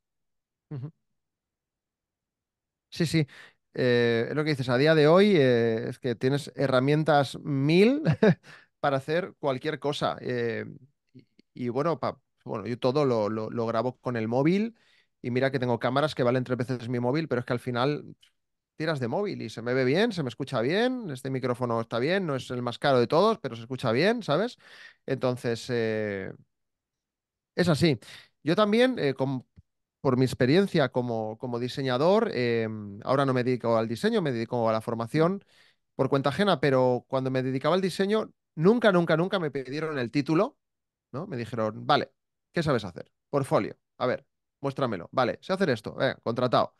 Sí, sí. Eh, es lo que dices, a día de hoy eh, es que tienes herramientas mil [laughs] para hacer cualquier cosa. Eh, y, bueno, pa, bueno, yo todo lo, lo, grabo con el móvil y mira que tengo cámaras que valen tres veces mi móvil, pero es que al final tiras de móvil y se me ve bien, se me escucha bien, este micrófono está bien, no es el más caro de todos, pero se escucha bien, ¿sabes? Entonces, es así. Yo también, por mi experiencia como, como diseñador, eh, ahora no me dedico al diseño, me dedico a la formación por cuenta ajena, pero cuando me dedicaba al diseño, nunca, nunca, nunca me pidieron el título, ¿no? Me dijeron, vale, ¿qué sabes hacer? Portfolio, a ver, muéstramelo, vale, sé hacer esto, venga, contratado.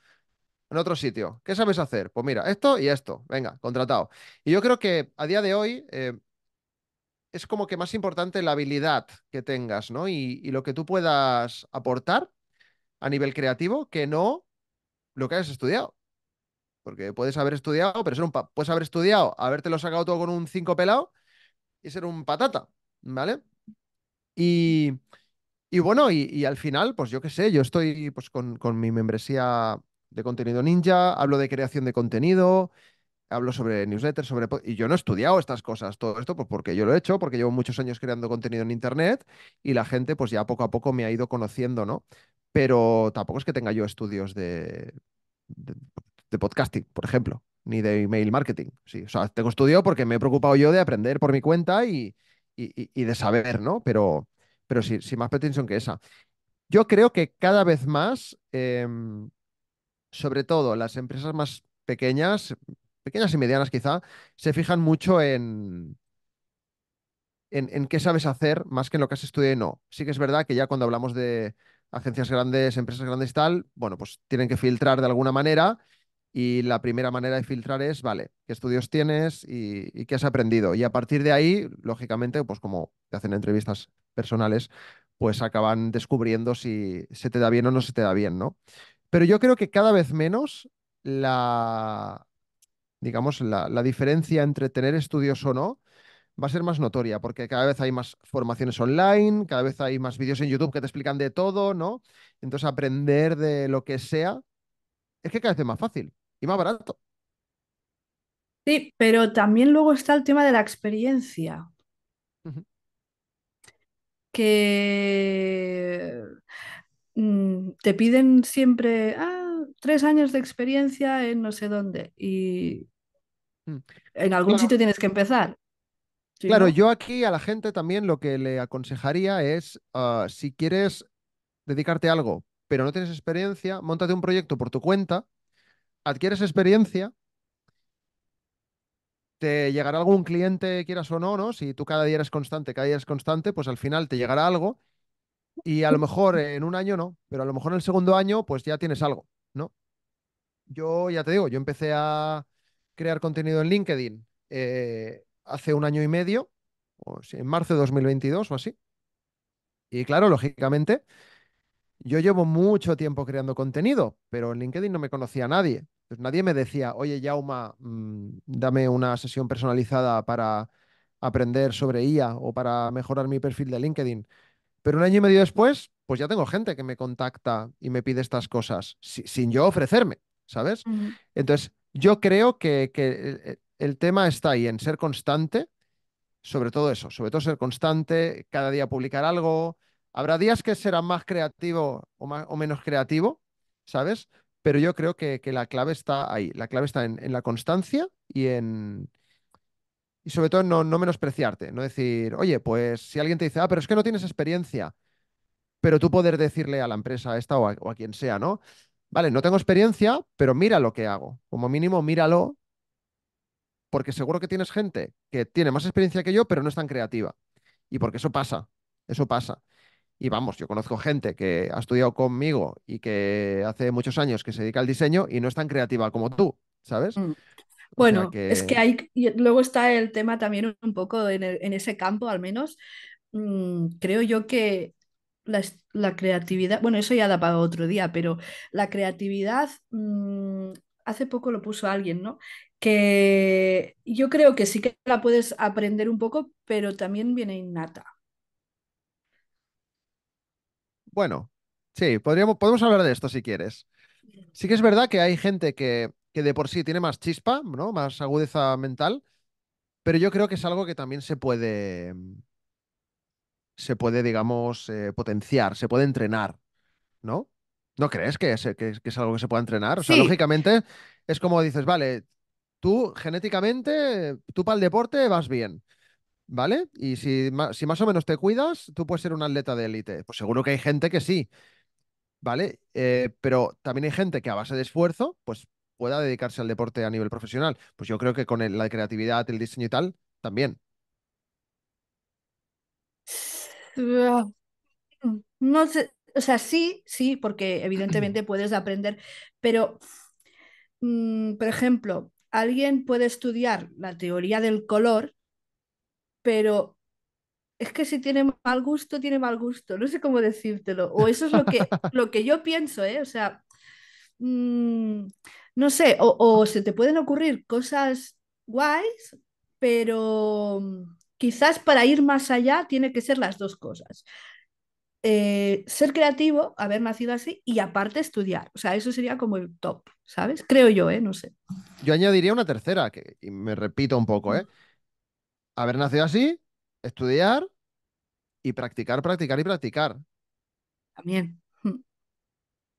En otro sitio, ¿qué sabes hacer? Pues mira, esto y esto, venga, contratado. Y yo creo que a día de hoy eh, es como que más importante la habilidad que tengas, ¿no? y lo que tú puedas aportar a nivel creativo que no lo que hayas estudiado. Porque puedes haber estudiado, pero ser un puedes haber estudiado, habértelo sacado todo con un 5 pelado y ser un patata, ¿vale? Y, y bueno, y, al final, pues yo qué sé, yo estoy pues con, con mi membresía de contenido ninja, hablo de creación de contenido, hablo sobre newsletters, sobre... Y yo no he estudiado estas cosas, todo esto, pues porque yo lo he hecho, porque llevo muchos años creando contenido en Internet y la gente pues ya poco a poco me ha ido conociendo, ¿no? Pero tampoco es que tenga yo estudios de, podcasting, por ejemplo, ni de email marketing. Sí, o sea, tengo estudio porque me he preocupado yo de aprender por mi cuenta y, de saber, ¿no? Pero, pero sí, sin más pretensión que esa. Yo creo que cada vez más, em, sobre todo las empresas más pequeñas, pequeñas y medianas quizá, se fijan mucho en, en, qué sabes hacer más que en lo que has estudiado y no. Sí que es verdad que ya cuando hablamos de agencias grandes, empresas grandes y tal, bueno, pues tienen que filtrar de alguna manera y la primera manera de filtrar es, vale, qué estudios tienes y qué has aprendido. Y a partir de ahí, lógicamente, pues como te hacen entrevistas personales, pues acaban descubriendo si se te da bien o no se te da bien, ¿no? Pero yo creo que cada vez menos la, digamos, la, diferencia entre tener estudios o no va a ser más notoria, porque cada vez hay más formaciones online, cada vez hay más vídeos en YouTube que te explican de todo, ¿no? Entonces aprender de lo que sea es que cada vez es más fácil y más barato. Sí, pero también luego está el tema de la experiencia. Que mm, te piden siempre, ah, tres años de experiencia en no sé dónde y mm. en algún sitio tienes que empezar. claro, yo aquí a la gente también lo que le aconsejaría es, ah, si quieres dedicarte a algo, pero no tienes experiencia, montate un proyecto por tu cuenta, adquieres experiencia, te llegará algún cliente, quieras o no, ¿no? Si tú cada día eres constante, cada día es constante, pues al final te llegará algo y a lo mejor en un año no, pero a lo mejor en el segundo año pues ya tienes algo yo ya te digo, yo empecé a crear contenido en LinkedIn eh, hace un año y medio, en marzo de 2022 o así. Y claro, lógicamente, yo llevo mucho tiempo creando contenido, pero en LinkedIn no me conocía nadie. Pues nadie me decía, oye, Yauma, mm, dame una sesión personalizada para aprender sobre IA o para mejorar mi perfil de LinkedIn. Pero un año y medio después, pues ya tengo gente que me contacta y me pide estas cosas sin yo ofrecerme. ¿sabes? Entonces, yo creo que, eh, el tema está ahí, en ser constante, sobre todo eso, sobre todo ser constante, cada día publicar algo. Habrá días que será más creativo o, o menos creativo, ¿sabes? Pero yo creo que, la clave está ahí, la clave está en, la constancia y en... Y sobre todo no, no menospreciarte, no decir, oye, pues si alguien te dice, ah, pero es que no tienes experiencia, pero tú poder decirle a la empresa esta o a, quien sea, ¿no? vale, no tengo experiencia, pero mira lo que hago. Como mínimo, míralo, porque seguro que tienes gente que tiene más experiencia que yo, pero no es tan creativa. Y porque eso pasa, eso pasa. Y vamos, yo conozco gente que ha estudiado conmigo y que hace muchos años que se dedica al diseño y no es tan creativa como tú, ¿sabes? Mm. Bueno, es que hay, luego está el tema también un poco en, ese campo, al menos, mm, creo yo que la, creatividad, bueno, eso ya da para otro día, pero la creatividad, mm, hace poco lo puso alguien, ¿no? Que yo creo que sí que la puedes aprender un poco, pero también viene innata. Bueno, sí, podríamos, podemos hablar de esto si quieres. Sí que es verdad que hay gente que, que de por sí tiene más chispa, ¿no? Más agudeza mental, pero yo creo que es algo que también se puede, mm, se puede, digamos, eh, potenciar, se puede entrenar, ¿no? ¿No crees que es, algo que se pueda entrenar? O sea, lógicamente es como dices, vale, tú genéticamente, tú para el deporte vas bien, ¿vale? Y si, si más o menos te cuidas, tú puedes ser un atleta de élite. Pues seguro que hay gente que sí, ¿vale? Eh, pero también hay gente que a base de esfuerzo, pues pueda dedicarse al deporte a nivel profesional. Pues yo creo que con la creatividad, el diseño y tal, también. No sé, o sea, sí, sí, porque evidentemente [clears throat] puedes aprender, pero, mm, por ejemplo, alguien puede estudiar la teoría del color, pero es que si tiene mal gusto, tiene mal gusto, no sé cómo decírtelo, o eso es lo que, [laughs] lo que yo pienso, ¿eh? O sea, mm, no sé, o, o se te pueden ocurrir cosas guays, pero quizás para ir más allá tiene que ser las dos cosas. Eh, ser creativo, haber nacido así y aparte estudiar. O sea, eso sería como el top, ¿sabes? Creo yo, ¿eh? No sé. Yo añadiría una tercera, que y me repito un poco, ¿eh? Haber nacido así, estudiar y practicar, practicar y practicar. También. Hmm.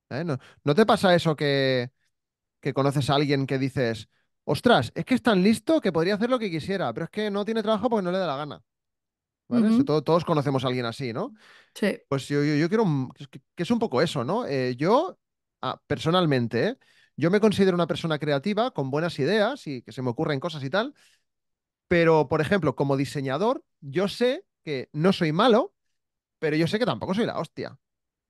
¿Eh? ¿No, te pasa eso que, que conoces a alguien que dices, ostras, es que es tan listo que podría hacer lo que quisiera, pero es que no tiene trabajo porque no le da la gana. todos conocemos a alguien así, ¿no? Sí. Pues yo, yo, quiero un, que, es un poco eso, ¿no? Eh, yo, ah, personalmente, ¿eh? yo me considero una persona creativa, con buenas ideas y que se me ocurren cosas y tal, pero, por ejemplo, como diseñador, yo sé que no soy malo, pero yo sé que tampoco soy la hostia.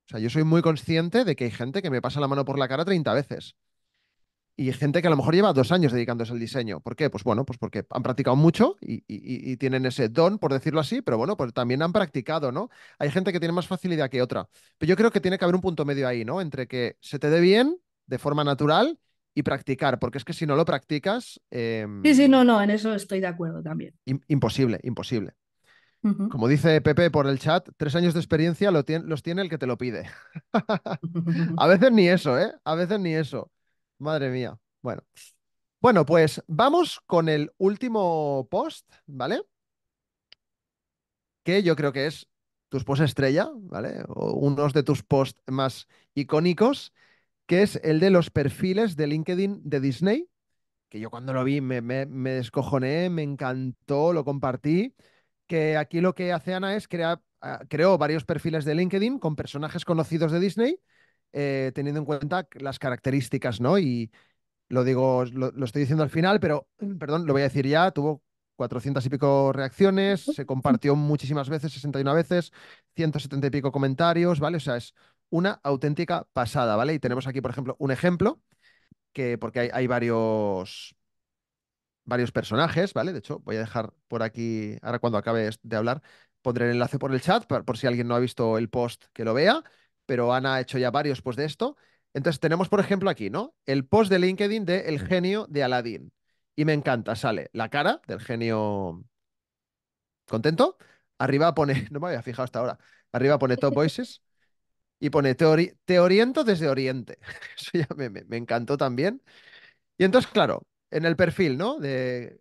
O sea, yo soy muy consciente de que hay gente que me pasa la mano por la cara 30 veces y gente que a lo mejor lleva dos años dedicándose al diseño. ¿Por qué? Pues bueno, pues porque han practicado mucho y, tienen ese don, por decirlo así, pero bueno, pues también han practicado, ¿no? Hay gente que tiene más facilidad que otra. Pero yo creo que tiene que haber un punto medio ahí, ¿no? Entre que se te dé bien de forma natural y practicar, porque es que si no lo practicas... Em, sí, sí, no, no, en eso estoy de acuerdo también. imposible, imposible. Como dice Pepe por el chat, tres años de experiencia los tiene el que te lo pide. [laughs] a veces ni eso, ¿eh? A veces ni eso. Madre mía. Bueno. Bueno, pues vamos con el último post, ¿vale? Que yo creo que es tus post estrella, ¿vale? O unos de tus posts más icónicos, que es el de los perfiles de LinkedIn de Disney, que yo cuando lo vi me, me descojoné, me encantó, lo compartí, que aquí lo que hace Ana es crear, ah, creó varios perfiles de LinkedIn con personajes conocidos de Disney eh, teniendo en cuenta las características, ¿no? Y lo digo, lo, estoy diciendo al final, pero, [clears throat] perdón, lo voy a decir ya, tuvo 400 y pico reacciones, se compartió muchísimas veces, 61 veces, 170 y pico comentarios, ¿vale? O sea, es una auténtica pasada, ¿vale? Y tenemos aquí, por ejemplo, un ejemplo, que porque hay, varios varios personajes, ¿vale? De hecho, voy a dejar por aquí, ahora cuando acabe de hablar, pondré el enlace por el chat por si alguien no ha visto el post que lo vea pero Ana ha hecho ya varios posts de esto. Entonces tenemos, por ejemplo, aquí, ¿no? El post de LinkedIn de El genio de Aladdin. Y me encanta, sale la cara del genio contento. Arriba pone, [laughs] no me había fijado hasta ahora, arriba pone Top Voices y pone te, oriento desde Oriente. [laughs] Eso ya me, me encantó también. Y entonces, claro, en el perfil, ¿no? De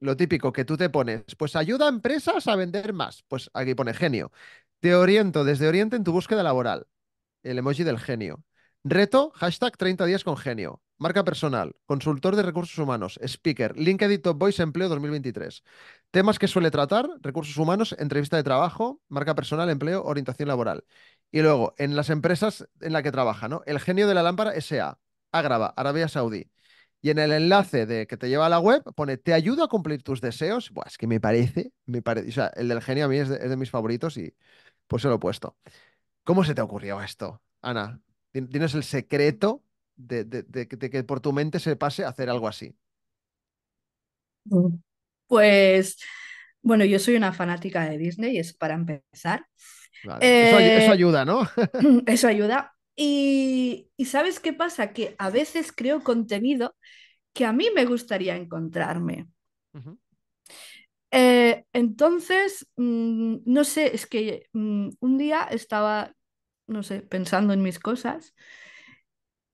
lo típico que tú te pones, pues ayuda a empresas a vender más. Pues aquí pone genio. Te oriento desde Oriente en tu búsqueda laboral. El emoji del genio. Reto, hashtag 30 días con genio. Marca personal, consultor de recursos humanos, speaker, LinkedIn Top Voice Empleo 2023. Temas que suele tratar, recursos humanos, entrevista de trabajo, marca personal, empleo, orientación laboral. Y luego, en las empresas en las que trabaja, ¿no? El genio de la lámpara SA, Agrava, Arabia Saudí. Y en el enlace de, que te lleva a la web pone, ¿te ayudo a cumplir tus deseos? es que me parece, me parece, o sea, el del genio a mí es de, mis favoritos y pues se lo he puesto. ¿Cómo se te ocurrió esto, Ana? ¿Tienes el secreto de, que por tu mente se pase a hacer algo así? Mm, pues, bueno, yo soy una fanática de Disney, es para empezar. Eh, [laughs] eso, ayuda, ¿no? eso ayuda. Y, sabes qué pasa? Que a veces creo contenido que a mí me gustaría encontrarme. Eh, entonces, mm, no sé, es que mm, un día estaba, no sé, pensando en mis cosas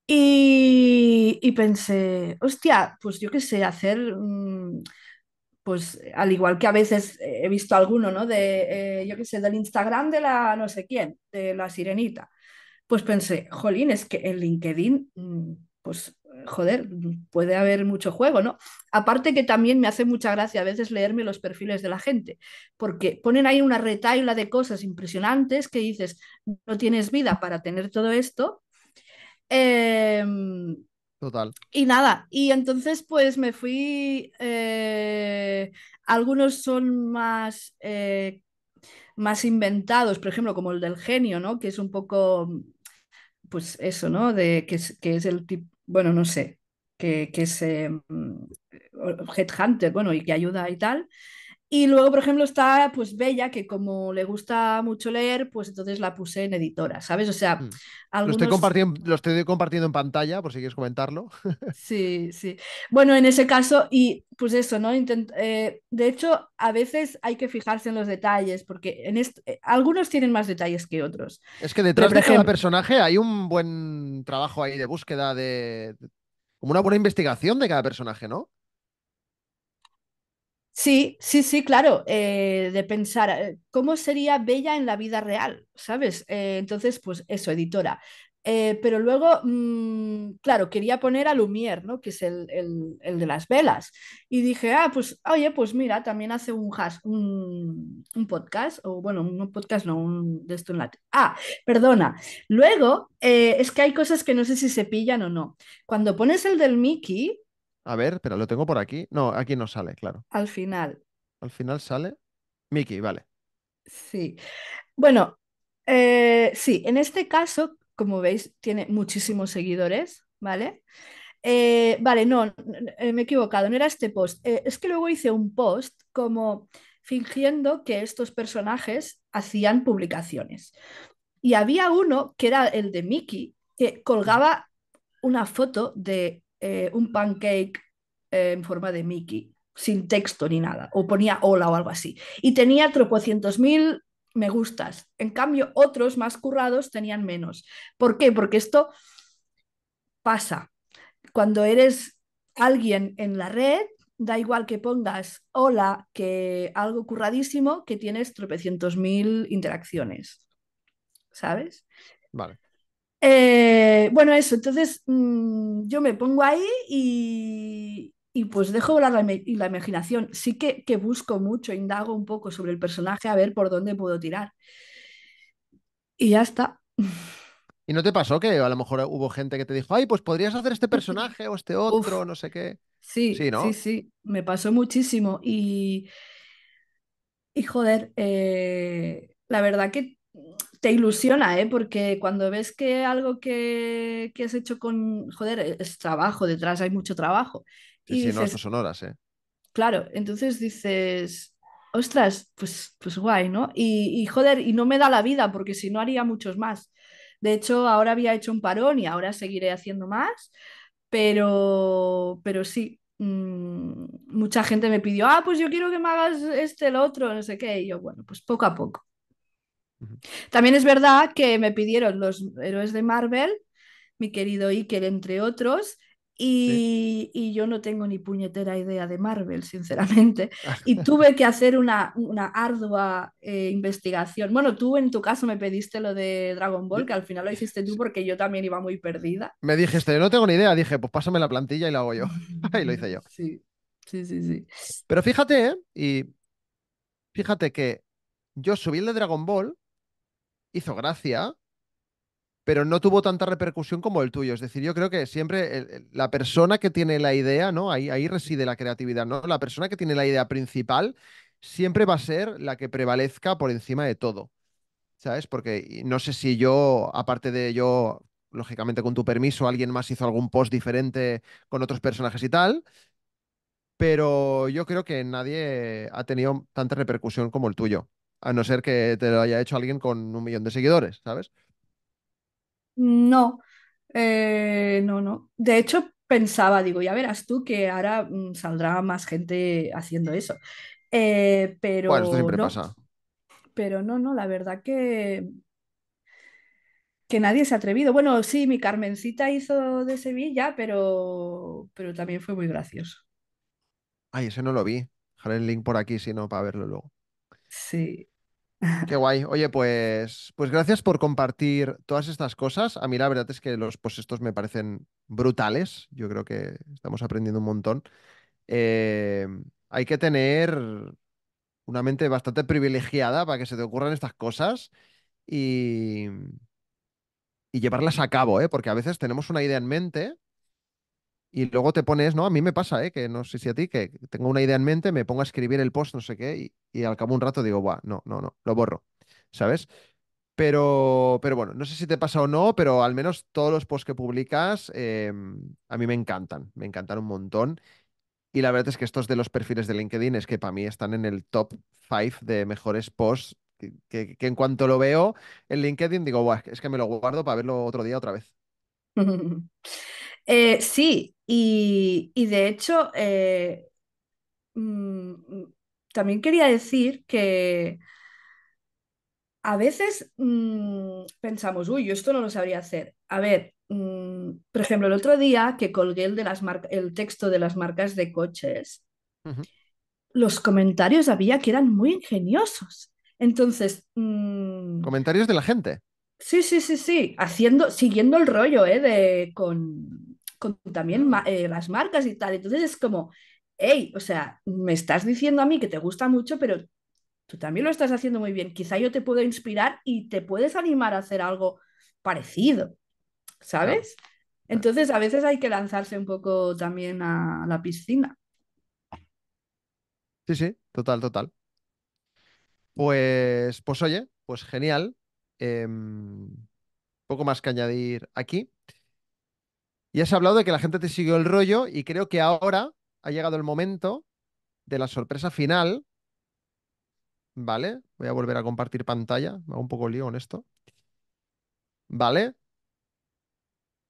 y, pensé, hostia, pues yo qué sé, hacer, mm, pues al igual que a veces he visto alguno, ¿no? De, eh, yo qué sé, del Instagram de la no sé quién, de la sirenita pues pensé, jolín, es que en LinkedIn, mm, pues joder, puede haber mucho juego, ¿no? Aparte que también me hace mucha gracia a veces leerme los perfiles de la gente, porque ponen ahí una retaila de cosas impresionantes que dices, no tienes vida para tener todo esto. Em, Total. Y nada, y entonces pues me fui, eh, algunos son más... Eh, más inventados, por ejemplo, como el del genio, ¿no? Que es un poco pues eso, ¿no? De que es, que es el tipo, bueno, no sé, que, que es em, headhunter, bueno, y que ayuda y tal, y luego, por ejemplo, está pues Bella, que como le gusta mucho leer, pues entonces la puse en editora, ¿sabes? O sea, algo mm. algunos... lo, estoy compartiendo, compartiendo en pantalla, por si quieres comentarlo. [laughs] sí, sí. Bueno, en ese caso, y pues eso, ¿no? Eh, de hecho, a veces hay que fijarse en los detalles, porque en eh, algunos tienen más detalles que otros. Es que detrás de cada personaje hay un buen trabajo ahí de búsqueda, de como una buena investigación de cada personaje, ¿no? Sí, sí, sí, claro, eh, de pensar eh, cómo sería Bella en la vida real, ¿sabes? Eh, entonces, pues eso, editora. pero luego, mm, claro, quería poner a Lumière, ¿no? Que es el, de las velas. Y dije, ah, pues, oye, pues mira, también hace un, has, un, un, podcast, o bueno, un podcast, no, un de esto en la... Ah, perdona. Luego, es que hay cosas que no sé si se pillan o no. Cuando pones el del Mickey, a ver, pero lo tengo por aquí. No, aquí no sale, claro. Al final. Al final sale Mickey, vale. Sí. Bueno, eh, sí, en este caso, como veis, tiene muchísimos seguidores, ¿vale? Eh, vale, no, eh, me he equivocado, no era este post. es que luego hice un post como fingiendo que estos personajes hacían publicaciones. Y había uno que era el de Mickey, que colgaba una foto de eh, un pancake eh, en forma de Mickey, sin texto ni nada, o ponía hola o algo así. Y tenía tropocientos mil me gustas. En cambio, otros más currados tenían menos. ¿Por qué? Porque esto pasa. Cuando eres alguien en la red, da igual que pongas hola, que algo curradísimo, que tienes tropecientos mil interacciones. ¿Sabes? Vale. Eh, bueno, eso, entonces mm, yo me pongo ahí y, pues dejo volar la, imaginación. Sí que, que, busco mucho, indago un poco sobre el personaje a ver por dónde puedo tirar. Y ya está. ¿Y no te pasó que a lo mejor hubo gente que te dijo, ay, pues podrías hacer este personaje o este [laughs] otro, no sé qué? Sí, sí, sí, me pasó muchísimo. Y, y joder, eh, la verdad que te ilusiona, ¿eh? Porque cuando ves que algo que, has hecho con, joder, e-, es trabajo, detrás hay mucho trabajo. y si no, son horas, ¿eh? Claro, entonces dices, ostras, pues, pues guay, ¿no? Y, joder, y no me da la vida porque si no haría muchos más. De hecho, ahora había hecho un parón y ahora seguiré haciendo más, pero, pero sí, mm, mucha gente me pidió, ah, pues yo quiero que me hagas este, el otro, no sé qué, y yo, bueno, pues poco a poco. También es verdad que me pidieron los héroes de Marvel, mi querido Iker, entre otros, y, yo no tengo ni puñetera idea de Marvel, sinceramente. Y [laughs] tuve que hacer una, una ardua eh, investigación. Bueno, tú en tu caso me pediste lo de Dragon Ball, que al final lo hiciste tú porque yo también iba muy perdida. Me dijiste, no tengo ni idea. Dije, pues pásame la plantilla y la hago yo. Mm, ahí [laughs] lo hice yo. Sí, sí, sí, sí. Pero fíjate, ¿eh? Y fíjate que yo subí el de Dragon Ball hizo gracia, pero no tuvo tanta repercusión como el tuyo. Es decir, yo creo que siempre la persona que tiene la idea, ¿no? Ahí, ahí reside la creatividad, ¿no? La persona que tiene la idea principal siempre va a ser la que prevalezca por encima de todo. ¿Sabes? Porque no sé si yo, aparte de yo, lógicamente con tu permiso, alguien más hizo algún post diferente con otros personajes y tal, pero yo creo que nadie ha tenido tanta repercusión como el tuyo. A no ser que te lo haya hecho alguien con un millón de seguidores, ¿sabes? No, eh, no, no. De hecho, pensaba, digo, ya verás tú que ahora mm, saldrá más gente haciendo eso. Eh, pero bueno, siempre pasa. Pero no, no, la verdad que que nadie se ha atrevido. Bueno, sí, mi Carmencita hizo de Sevilla, pero pero también fue muy gracioso. Ay, ese no lo vi. Dejaré el link por aquí, si no, para verlo luego. Sí. Qué guay. Oye, pues, pues gracias por compartir todas estas cosas. A mí la verdad es que los pues estos me parecen brutales. Yo creo que estamos aprendiendo un montón. Eh, hay que tener una mente bastante privilegiada para que se te ocurran estas cosas y, y llevarlas a cabo, ¿eh? porque a veces tenemos una idea en mente y luego te pones, ¿no? A mí me pasa, ¿eh? Que no sé si a ti, que tengo una idea en mente, me pongo a escribir el post, no sé qué, y, al cabo un rato digo, Buah, no, no, no, lo borro, ¿sabes? Pero, pero bueno, no sé si te pasa o no, pero al menos todos los posts que publicas eh, a mí me encantan, me encantan un montón. Y la verdad es que estos de los perfiles de LinkedIn es que para mí están en el top 5 de mejores posts que, en cuanto lo veo en LinkedIn digo, es que me lo guardo para verlo otro día otra vez. [laughs] Eh, sí, y, de hecho, eh, mm, mm, también quería decir que a veces mm, pensamos, uy, yo esto no lo sabría hacer. A ver, por ejemplo, el otro día que colgué el, de las el texto de las marcas de coches, los comentarios había que eran muy ingeniosos. Entonces... comentarios de la gente. Sí, sí, sí, sí, haciendo, siguiendo el rollo, ¿eh? De, con, con también eh, las marcas y tal. Entonces es como, hey, o sea, me estás diciendo a mí que te gusta mucho, pero tú también lo estás haciendo muy bien. Quizá yo te puedo inspirar y te puedes animar a hacer algo parecido, ¿sabes? Entonces a veces hay que lanzarse un poco también a la piscina. Sí, sí, total, total. Pues, pues oye, pues genial. Em, poco más que añadir aquí. Y has hablado de que la gente te siguió el rollo y creo que ahora ha llegado el momento de la sorpresa final. ¿Vale? Voy a volver a compartir pantalla. Me hago un poco lío con esto. ¿Vale?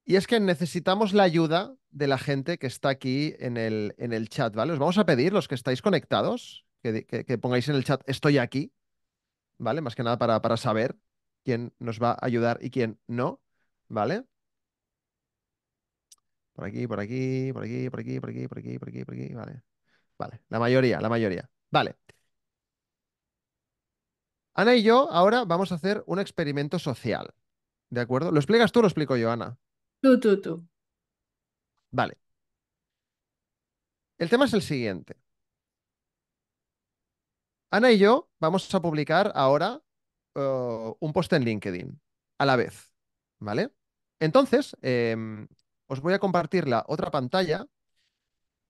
Y es que necesitamos la ayuda de la gente que está aquí en el, en el chat, ¿vale? Os vamos a pedir, los que estáis conectados, que, pongáis en el chat, estoy aquí, ¿vale? Más que nada para, para saber quién nos va a ayudar y quién no, ¿vale? Por aquí, por aquí, por aquí, por aquí, por aquí, por aquí, por aquí, por aquí, vale. Vale, la mayoría, la mayoría. Vale. Ana y yo ahora vamos a hacer un experimento social. ¿De acuerdo? ¿Lo explicas tú o lo explico yo, Ana? Tú, tú, tú. Vale. El tema es el siguiente. Ana y yo vamos a publicar ahora eh, un post en LinkedIn a la vez, ¿vale? Entonces, em, os voy a compartir la otra pantalla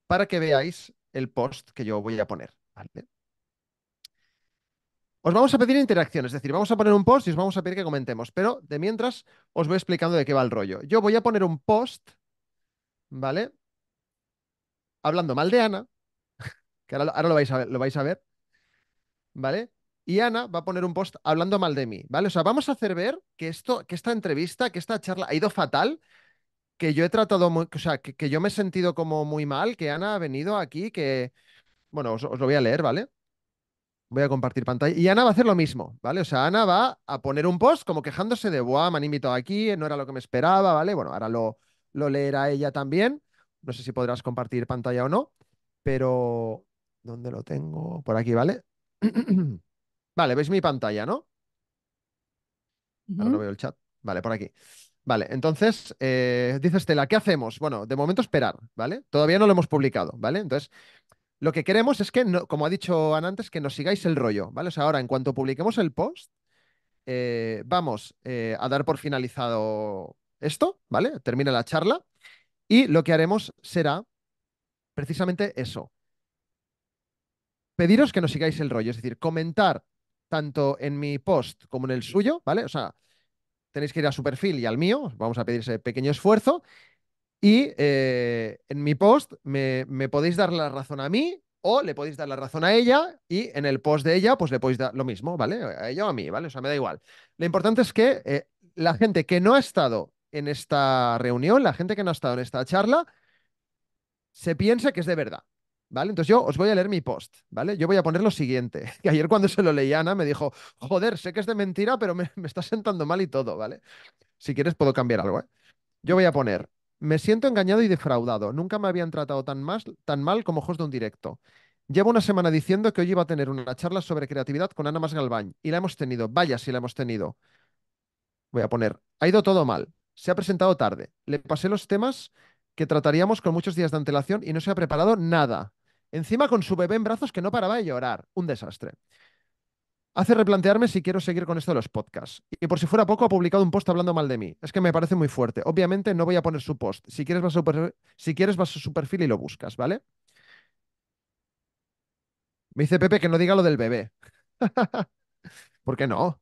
para que veáis el post que yo voy a poner. Os vamos a pedir interacciones, es decir, vamos a poner un post y os vamos a pedir que comentemos, pero de mientras os voy explicando de qué va el rollo. Yo voy a poner un post, ¿vale? Hablando mal de Ana, [laughs] que ahora, lo, vais a ver, lo vais a ver, ¿vale? y Ana va a poner un post hablando mal de mí, ¿vale? O sea, vamos a hacer ver que esto, que esta entrevista, que esta charla ha ido fatal, que yo he tratado, muy, o sea, que, yo me he sentido como muy mal, que Ana ha venido aquí, que, bueno, os, lo voy a leer, ¿vale? Voy a compartir pantalla. Y Ana va a hacer lo mismo, ¿vale? O sea, Ana va a poner un post como quejándose de, guau, me han invitado aquí, no era lo que me esperaba, ¿vale? Bueno, ahora lo, lo leerá ella también. No sé si podrás compartir pantalla o no, pero ¿dónde lo tengo? Por aquí, ¿vale? [clears throat] vale, veis mi pantalla, ¿no? Ahora no veo el chat. Vale, por aquí. Vale, entonces, eh, dice Estela, ¿qué hacemos? Bueno, de momento esperar, ¿vale? Todavía no lo hemos publicado, ¿vale? Entonces, lo que queremos es que, como ha dicho Ana antes, que nos sigáis el rollo, ¿vale? O sea, ahora, en cuanto publiquemos el post, eh, vamos eh, a dar por finalizado esto, ¿vale? Termina la charla y lo que haremos será precisamente eso. Pediros que nos sigáis el rollo, es decir, comentar tanto en mi post como en el suyo, ¿vale? O sea, tenéis que ir a su perfil y al mío, vamos a pedir ese pequeño esfuerzo. Y eh, en mi post me, podéis dar la razón a mí o le podéis dar la razón a ella y en el post de ella pues le podéis dar lo mismo, ¿vale? A ella o a mí, ¿vale? O sea, me da igual. Lo importante es que eh, la gente que no ha estado en esta reunión, la gente que no ha estado en esta charla, se piense que es de verdad. ¿Vale? Entonces yo os voy a leer mi post, ¿vale? Yo voy a poner lo siguiente, [laughs] que ayer cuando se lo leí Ana me dijo, joder, sé que es de mentira, pero me, está sentando mal y todo, ¿vale? Si quieres puedo cambiar algo, ¿eh? Yo voy a poner, me siento engañado y defraudado, nunca me habían tratado tan, tan mal como host de un directo. Llevo una semana diciendo que hoy iba a tener una charla sobre creatividad con Ana Más Galbañ y la hemos tenido, vaya si la hemos tenido. Voy a poner, ha ido todo mal, se ha presentado tarde, le pasé los temas que trataríamos con muchos días de antelación y no se ha preparado nada. Encima con su bebé en brazos que no paraba de llorar. Un desastre. Hace replantearme si quiero seguir con esto de los podcasts. Y por si fuera poco, ha publicado un post hablando mal de mí. Es que me parece muy fuerte. Obviamente no voy a poner su post. Si quieres vas a su, perfil y lo buscas, ¿vale? Me dice Pepe que no diga lo del bebé. [laughs] ¿Por qué no?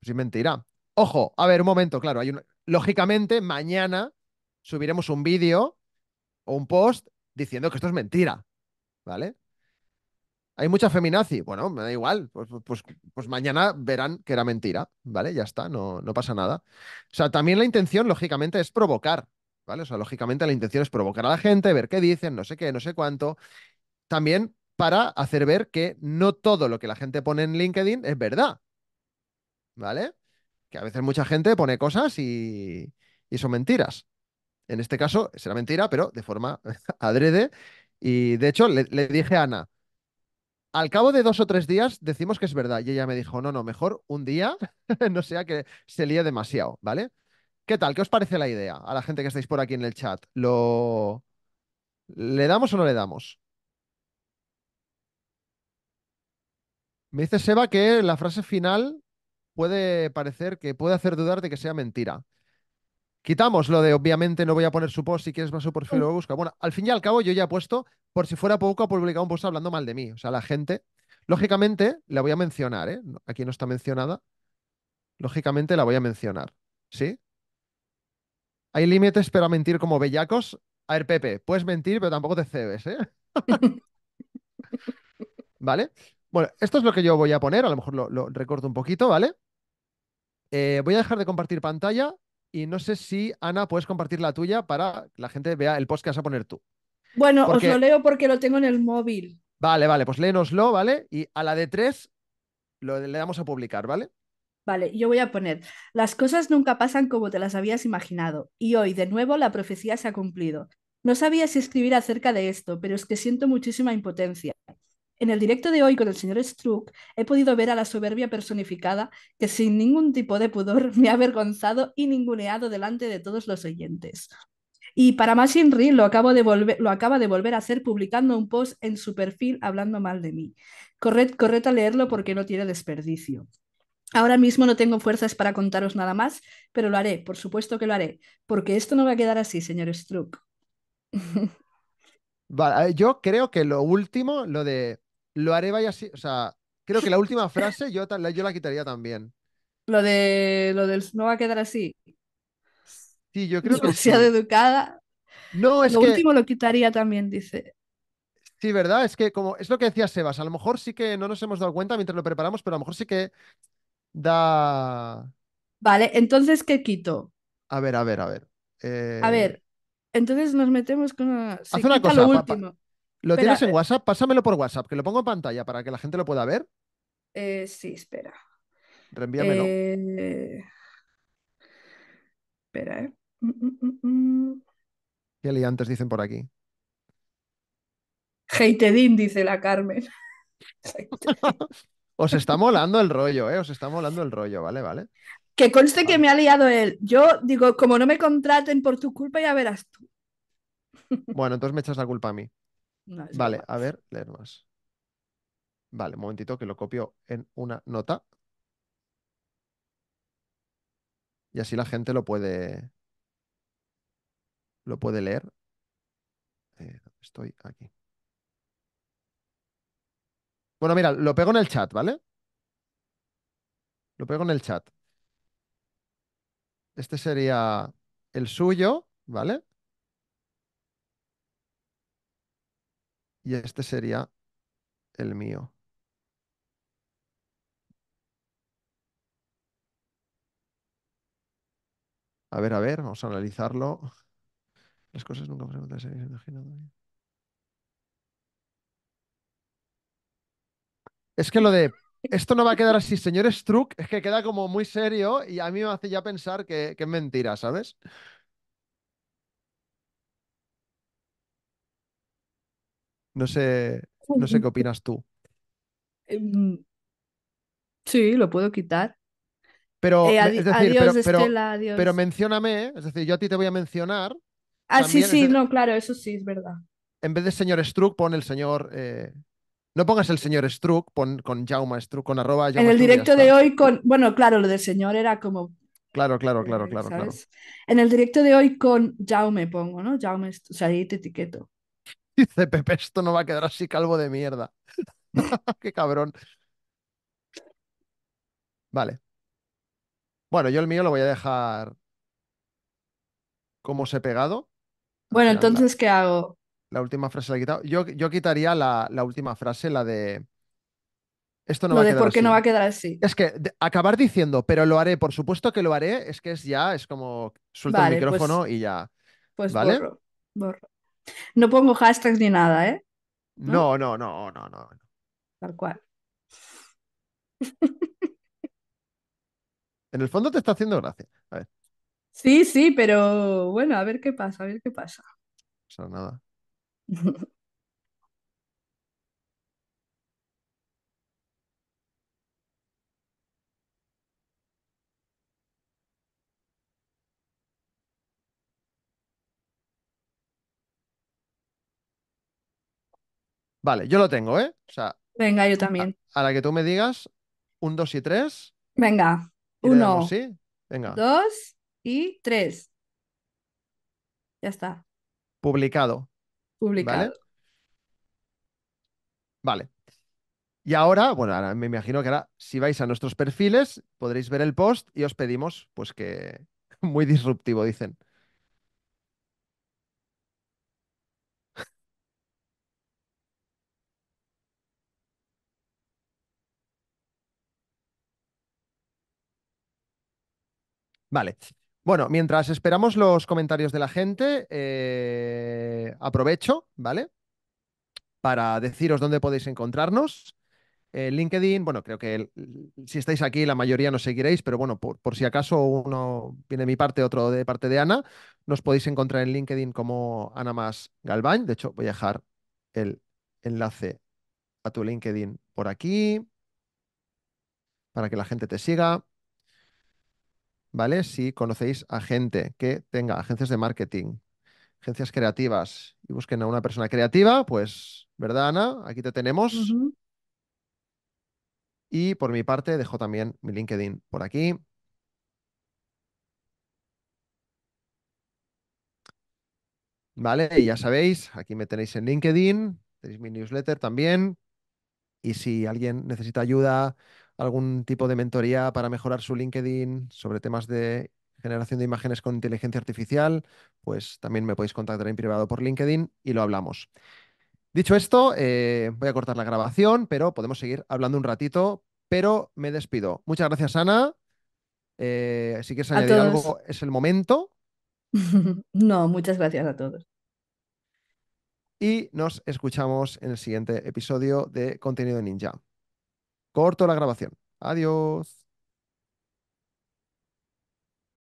Pues mentira. Ojo, a ver, un momento, claro. Lógicamente, mañana subiremos un vídeo o un post diciendo que esto es mentira, ¿vale? Hay mucha feminazi. Bueno, me da igual. Pues, pues, pues, pues mañana verán que era mentira, ¿vale? Ya está, no, pasa nada. O sea, también la intención, lógicamente, es provocar, ¿vale? O sea, lógicamente la intención es provocar a la gente, ver qué dicen, no sé qué, no sé cuánto. También para hacer ver que no todo lo que la gente pone en LinkedIn es verdad, ¿vale? Que a veces mucha gente pone cosas y, y son mentiras. En este caso será mentira, pero de forma [laughs] adrede. Y de hecho le, dije a Ana, al cabo de dos o tres días decimos que es verdad. Y ella me dijo, no, no, mejor un día, [laughs] no sea que se líe demasiado, ¿vale? ¿Qué tal? ¿Qué os parece la idea? A la gente que estáis por aquí en el chat, ¿lo... ¿le damos o no le damos? Me dice Seba que la frase final puede parecer que puede hacer dudar de que sea mentira. Quitamos lo de, obviamente, no voy a poner su post, si quieres más su perfil lo busca. Bueno, al fin y al cabo yo ya he puesto, por si fuera poco, ha publicado un post hablando mal de mí. O sea, la gente, lógicamente, la voy a mencionar, ¿eh? Aquí no está mencionada. Lógicamente la voy a mencionar, ¿sí? Hay límites, pero a mentir como bellacos. A ver, Pepe, puedes mentir, pero tampoco te cebes, ¿eh? [laughs] ¿Vale? Bueno, esto es lo que yo voy a poner, a lo mejor lo, recorto un poquito, ¿vale? Eh, voy a dejar de compartir pantalla y no sé si, Ana, puedes compartir la tuya para que la gente vea el post que vas a poner tú. Bueno, os lo leo porque lo tengo en el móvil. Vale, vale, pues léenoslo, ¿vale? Y a la de tres lo, le damos a publicar, ¿vale? Vale, yo voy a poner, las cosas nunca pasan como te las habías imaginado, y hoy de nuevo la profecía se ha cumplido. No sabía si escribir acerca de esto, pero es que siento muchísima impotencia. En el directo de hoy con el señor Struck he podido ver a la soberbia personificada que sin ningún tipo de pudor [laughs] me ha avergonzado y ninguneado delante de todos los oyentes. Y para más Inri lo, acabo de volver, lo acaba de volver a hacer publicando un post en su perfil hablando mal de mí. Corred, leerlo porque no tiene desperdicio. Ahora mismo no tengo fuerzas para contaros nada más, pero lo haré, por supuesto que lo haré, porque esto no va a quedar así, señor Struck. [laughs] Vale, yo creo que lo último, lo de lo haré vaya así. O sea, creo que la última frase yo, yo la quitaría también. Lo de lo del no va a quedar así. Sí, yo creo que... que. Sí. educada. No, es lo último lo quitaría también, dice. Sí, verdad, es que como es lo que decía Sebas, a lo mejor sí que no nos hemos dado cuenta mientras lo preparamos, pero a lo mejor sí que da. Vale, entonces, ¿qué quito? A ver, a ver, a ver. A ver, eh, entonces nos metemos con una. una lo último. ¿Lo tienes en eh, WhatsApp? Pásamelo por WhatsApp, que lo pongo en pantalla para que la gente lo pueda ver. Eh, sí, espera. Reenvíamelo. Eh, espera, ¿eh? ¿Qué mm, mm, mm, liantes dicen por aquí? Heitedin, dice la Carmen. [laughs] [laughs] Os está molando el rollo, ¿eh? Os está molando el rollo, ¿vale? ¿Vale? Que conste que me ha liado él. Yo digo, como no me contraten por tu culpa, ya verás tú. Bueno, entonces me echas la culpa a mí vale, a ver, leer más. Vale, un momentito que lo copio en una nota. Y así la gente lo puede, lo puede leer. Eh, estoy? Aquí. Bueno, mira, lo pego en el chat, ¿vale? Lo pego en el chat. Este sería el suyo, ¿vale? y este sería el mío. A ver, a ver, vamos a analizarlo. Las cosas nunca preguntan si habéis imaginado. Es que lo de esto no va a quedar así, señores, Struck, es que queda como muy serio y a mí me hace ya pensar que, que es mentira, ¿sabes? No sé, no sé qué opinas tú. Em, sí, lo puedo quitar. Pero, eh, es decir, adiós, pero, pero, Estela, adiós. pero mencióname, es decir, yo a ti te voy a mencionar. Ah, sí, sí, no, claro, eso sí, es verdad. En vez de señor Struck, pon el señor. Eh, no pongas el señor Struck, pon con Jauma Struck, con arroba. en el directo de hoy, con. Bueno, claro, lo del señor era como. Claro, claro, claro, eh, claro, En el directo de hoy con Jaume pongo, ¿no? Jaume, o sea, ahí te etiqueto. [laughs] Dice Pepe, esto no va a quedar así calvo de mierda. [laughs] Qué cabrón. Vale. Bueno, yo el mío lo voy a dejar como se he pegado. Bueno, entonces, ¿qué hago? La última frase la he quitado. Yo, yo quitaría la, última frase, la de... Esto no va a quedar por qué no va a quedar así. Es que acabar diciendo, pero lo haré, por supuesto que lo haré, es que es ya, es como suelta el pues micrófono y ya. Pues ¿Vale? borro. No pongo hashtags ni nada, ¿eh? No, no, no, no, no. no. Tal cual. en el fondo te está haciendo gracia. Sí, sí, pero bueno, a ver qué pasa, a ver qué pasa. O sea, nada. [laughs] Vale, yo lo tengo, ¿eh? Venga, yo también. A, la que tú me digas, un, dos y tres. Venga, uno. ¿sí? Venga. Dos y tres. Ya está. Publicado. Publicado. ¿Vale? Vale. Y ahora, bueno, ahora me imagino que ahora, si vais a nuestros perfiles, podréis ver el post y os pedimos, pues que [laughs] muy disruptivo, dicen. Vale. Bueno, mientras esperamos los comentarios de la gente, eh, aprovecho, ¿vale? Para deciros dónde podéis encontrarnos. en eh, LinkedIn, bueno, creo que si estáis aquí la mayoría nos seguiréis, pero bueno, por, si acaso uno viene de mi parte, otro de parte de Ana, nos podéis encontrar en LinkedIn como Ana Más Galván. De hecho, voy a dejar el enlace a tu LinkedIn por aquí para que la gente te siga. ¿vale? Si conocéis a gente que tenga agencias de marketing, agencias creativas y busquen a una persona creativa, pues, ¿verdad, Ana? Aquí te tenemos. Y por mi parte, dejo también mi LinkedIn por aquí. Vale, y ya sabéis, aquí me tenéis en LinkedIn, tenéis mi newsletter también. Y si alguien necesita ayuda algún tipo de mentoría para mejorar su LinkedIn sobre temas de generación de imágenes con inteligencia artificial, pues también me podéis contactar en privado por LinkedIn y lo hablamos. Dicho esto, eh, voy a cortar la grabación, pero podemos seguir hablando un ratito, pero me despido. Muchas gracias, Ana. Eh, si quieres añadir algo, es el momento. [laughs] no, muchas gracias a todos. Y nos escuchamos en el siguiente episodio de Contenido Ninja. Corto la grabación. Adiós.